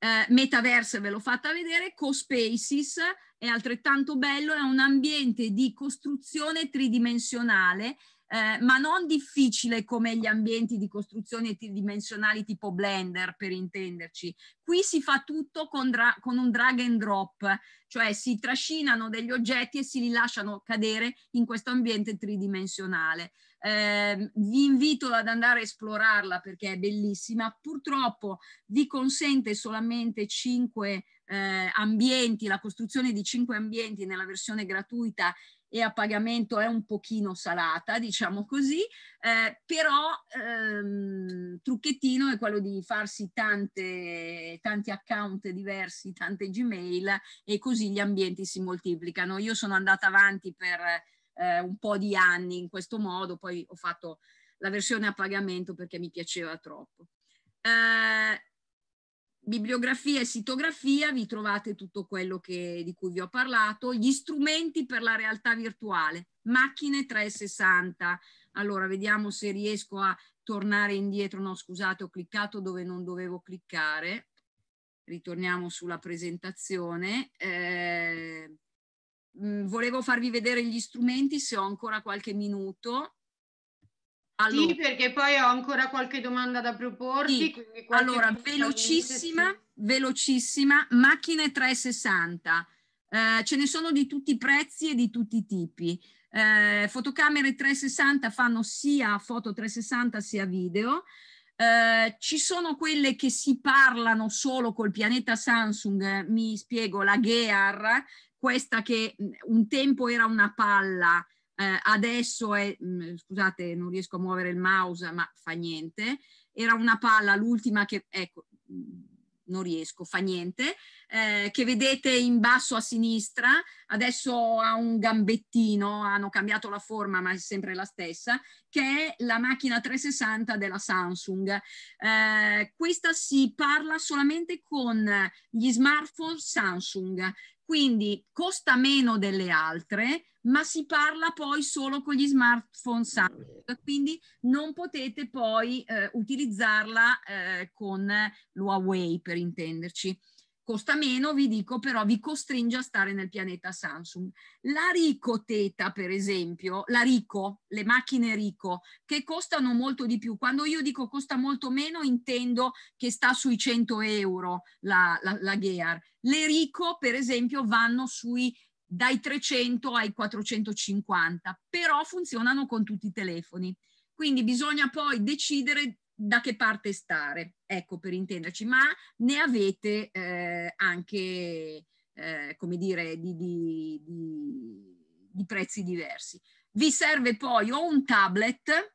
Eh, Metaverse ve l'ho fatta vedere, CoSpaces è altrettanto bello, è un ambiente di costruzione tridimensionale eh, ma non difficile come gli ambienti di costruzione tridimensionali tipo Blender, per intenderci. Qui si fa tutto con, con un drag and drop, cioè si trascinano degli oggetti e si li lasciano cadere in questo ambiente tridimensionale. Eh, vi invito ad andare a esplorarla perché è bellissima. Purtroppo vi consente solamente 5 eh, ambienti, la costruzione di 5 ambienti nella versione gratuita e a pagamento è un pochino salata, diciamo così, eh, però ehm, trucchettino è quello di farsi tante, tanti account diversi, tante Gmail e così gli ambienti si moltiplicano. Io sono andata avanti per eh, un po' di anni in questo modo, poi ho fatto la versione a pagamento perché mi piaceva troppo. Eh, bibliografia e sitografia vi trovate tutto quello che, di cui vi ho parlato, gli strumenti per la realtà virtuale, macchine 360. Allora, vediamo se riesco a tornare indietro. No, scusate, ho cliccato dove non dovevo cliccare. Ritorniamo sulla presentazione. Eh, mm, volevo farvi vedere gli strumenti se ho ancora qualche minuto. Allora, sì, perché poi ho ancora qualche domanda da proporti. Sì. Allora, velocissima, velocissima, macchine 360. Eh, ce ne sono di tutti i prezzi e di tutti i tipi. Eh, fotocamere 360 fanno sia foto 360 sia video. Eh, ci sono quelle che si parlano solo col pianeta Samsung, eh, mi spiego, la Gear, questa che mm, un tempo era una palla, eh, adesso è, mm, scusate non riesco a muovere il mouse ma fa niente, era una palla l'ultima che, ecco, mm, non riesco, fa niente, eh, che vedete in basso a sinistra, adesso ha un gambettino, hanno cambiato la forma ma è sempre la stessa, che è la macchina 360 della Samsung. Eh, questa si parla solamente con gli smartphone Samsung, quindi costa meno delle altre, ma si parla poi solo con gli smartphone Samsung, quindi non potete poi eh, utilizzarla eh, con l'Huawei per intenderci costa meno, vi dico, però vi costringe a stare nel pianeta Samsung. La Rico Teta, per esempio, la Rico, le macchine Rico, che costano molto di più. Quando io dico costa molto meno, intendo che sta sui 100 euro la, la, la Gear. Le Rico, per esempio, vanno sui dai 300 ai 450, però funzionano con tutti i telefoni. Quindi bisogna poi decidere da che parte stare, ecco per intenderci, ma ne avete eh, anche, eh, come dire, di, di, di, di, prezzi diversi. Vi serve poi o un tablet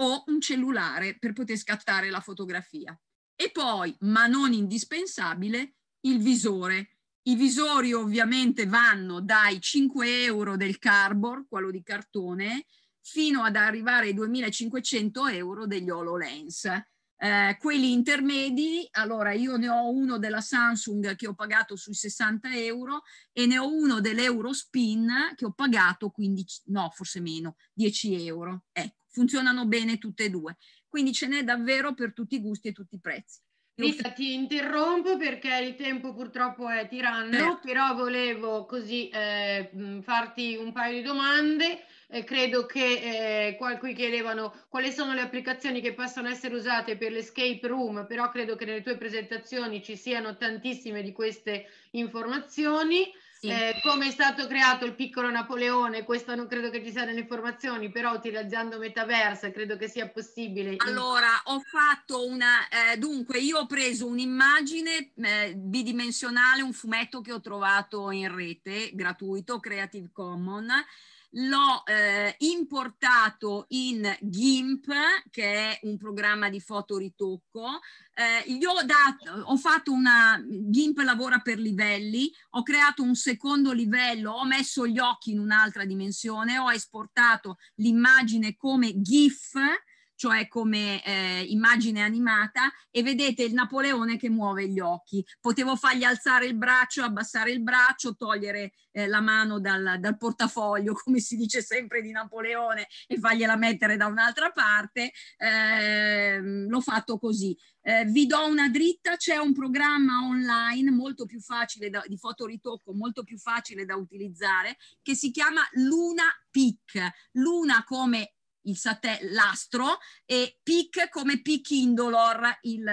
o un cellulare per poter scattare la fotografia. E poi, ma non indispensabile, il visore. I visori ovviamente vanno dai 5 euro del cardboard, quello di cartone, fino ad arrivare ai 2.500 euro degli HoloLens. Eh, quelli intermedi, allora io ne ho uno della Samsung che ho pagato sui 60 euro e ne ho uno dell'Eurospin che ho pagato 15, no forse meno, 10 euro. Ecco, funzionano bene tutte e due. Quindi ce n'è davvero per tutti i gusti e tutti i prezzi. Rita, ti interrompo perché il tempo purtroppo è tiranno, eh. però volevo così eh, farti un paio di domande eh, credo che eh, qual- chiedevano quali sono le applicazioni che possono essere usate per l'escape room, però credo che nelle tue presentazioni ci siano tantissime di queste informazioni. Sì. Eh, come è stato creato il piccolo Napoleone, questo non credo che ci siano le informazioni, però utilizzando Metaverse credo che sia possibile. Allora, ho fatto una, eh, dunque io ho preso un'immagine eh, bidimensionale, un fumetto che ho trovato in rete, gratuito, Creative Commons, l'ho eh, importato in GIMP, che è un programma di fotoritocco. Eh, gli ho, dato, ho fatto una... GIMP lavora per livelli, ho creato un secondo livello, ho messo gli occhi in un'altra dimensione, ho esportato l'immagine come GIF, cioè come eh, immagine animata, e vedete il Napoleone che muove gli occhi. Potevo fargli alzare il braccio, abbassare il braccio, togliere eh, la mano dal, dal, portafoglio, come si dice sempre di Napoleone, e fargliela mettere da un'altra parte. Eh, l'ho fatto così. Eh, vi do una dritta, c'è un programma online molto più facile da, di fotoritocco, molto più facile da utilizzare, che si chiama Luna Peak. Luna come sate- l'astro e Pic come Pic Indolor, il,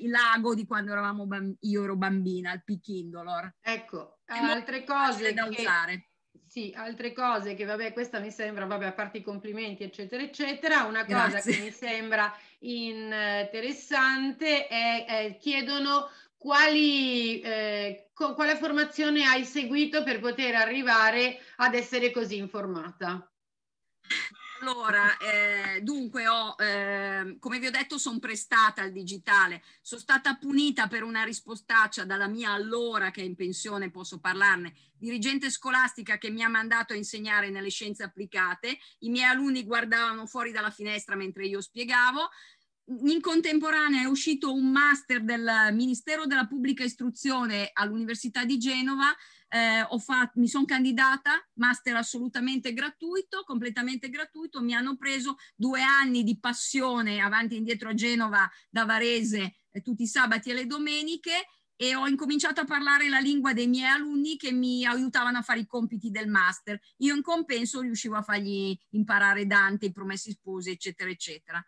il, lago di quando eravamo bamb- io ero bambina, il Pic Indolor. Ecco, altre cose da che... usare. Sì, altre cose che vabbè, questa mi sembra, vabbè, a parte i complimenti, eccetera, eccetera, una cosa Grazie. che mi sembra interessante è, è chiedono quali, eh, co- quale formazione hai seguito per poter arrivare ad essere così informata. Allora, eh, dunque, ho, eh, come vi ho detto, sono prestata al digitale. Sono stata punita per una rispostaccia dalla mia allora, che è in pensione, posso parlarne, dirigente scolastica che mi ha mandato a insegnare nelle scienze applicate. I miei alunni guardavano fuori dalla finestra mentre io spiegavo. In contemporanea è uscito un master del Ministero della Pubblica Istruzione all'Università di Genova eh, fatto, mi sono candidata, master assolutamente gratuito, completamente gratuito, mi hanno preso due anni di passione avanti e indietro a Genova da Varese eh, tutti i sabati e le domeniche e ho incominciato a parlare la lingua dei miei alunni che mi aiutavano a fare i compiti del master. Io in compenso riuscivo a fargli imparare Dante, i promessi sposi, eccetera, eccetera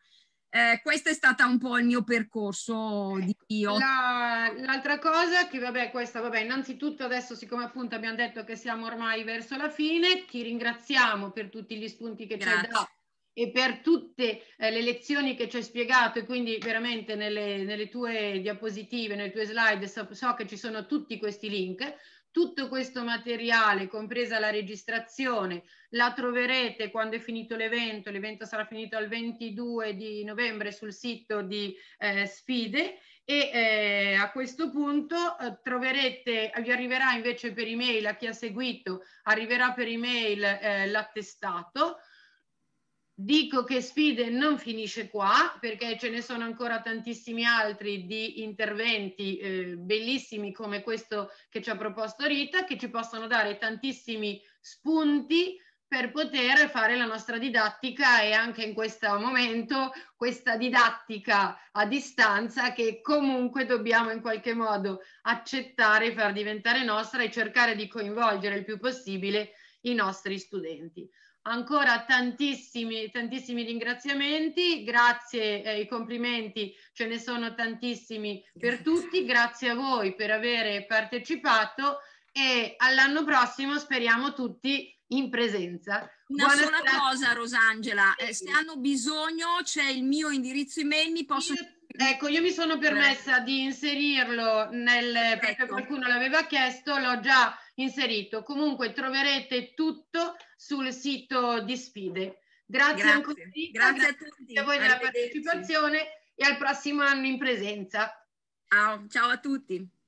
eh, questo è stato un po' il mio percorso di io. La, l'altra cosa che, vabbè, questa, vabbè, innanzitutto adesso siccome appunto abbiamo detto che siamo ormai verso la fine, ti ringraziamo per tutti gli spunti che Grazie. ci hai dato e per tutte eh, le lezioni che ci hai spiegato e quindi veramente nelle, nelle tue diapositive, nelle tue slide so, so, che ci sono tutti questi link, tutto questo materiale, compresa la registrazione, la troverete quando è finito l'evento, l'evento sarà finito il 22 di novembre sul sito di eh, Sfide e eh, a questo punto eh, troverete, vi arriverà invece per email a chi ha seguito, arriverà per email eh, l'attestato Dico che sfide non finisce qua perché ce ne sono ancora tantissimi altri di interventi eh, bellissimi come questo che ci ha proposto Rita che ci possono dare tantissimi spunti per poter fare la nostra didattica e anche in questo momento questa didattica a distanza che comunque dobbiamo in qualche modo accettare, far diventare nostra e cercare di coinvolgere il più possibile i nostri studenti. Ancora tantissimi, tantissimi ringraziamenti, grazie, eh, i complimenti ce ne sono tantissimi per tutti, grazie a voi per aver partecipato e all'anno prossimo speriamo tutti in presenza. Una Buona sola sera. cosa Rosangela, eh, se hanno bisogno c'è il mio indirizzo email, mi possono... Io... Ecco, io mi sono permessa di inserirlo nel, perché qualcuno l'aveva chiesto, l'ho già inserito. Comunque troverete tutto sul sito di Sfide. Grazie, grazie. ancora. Grazie, grazie a tutti. a voi della partecipazione e al prossimo anno in presenza. Ciao, ciao a tutti.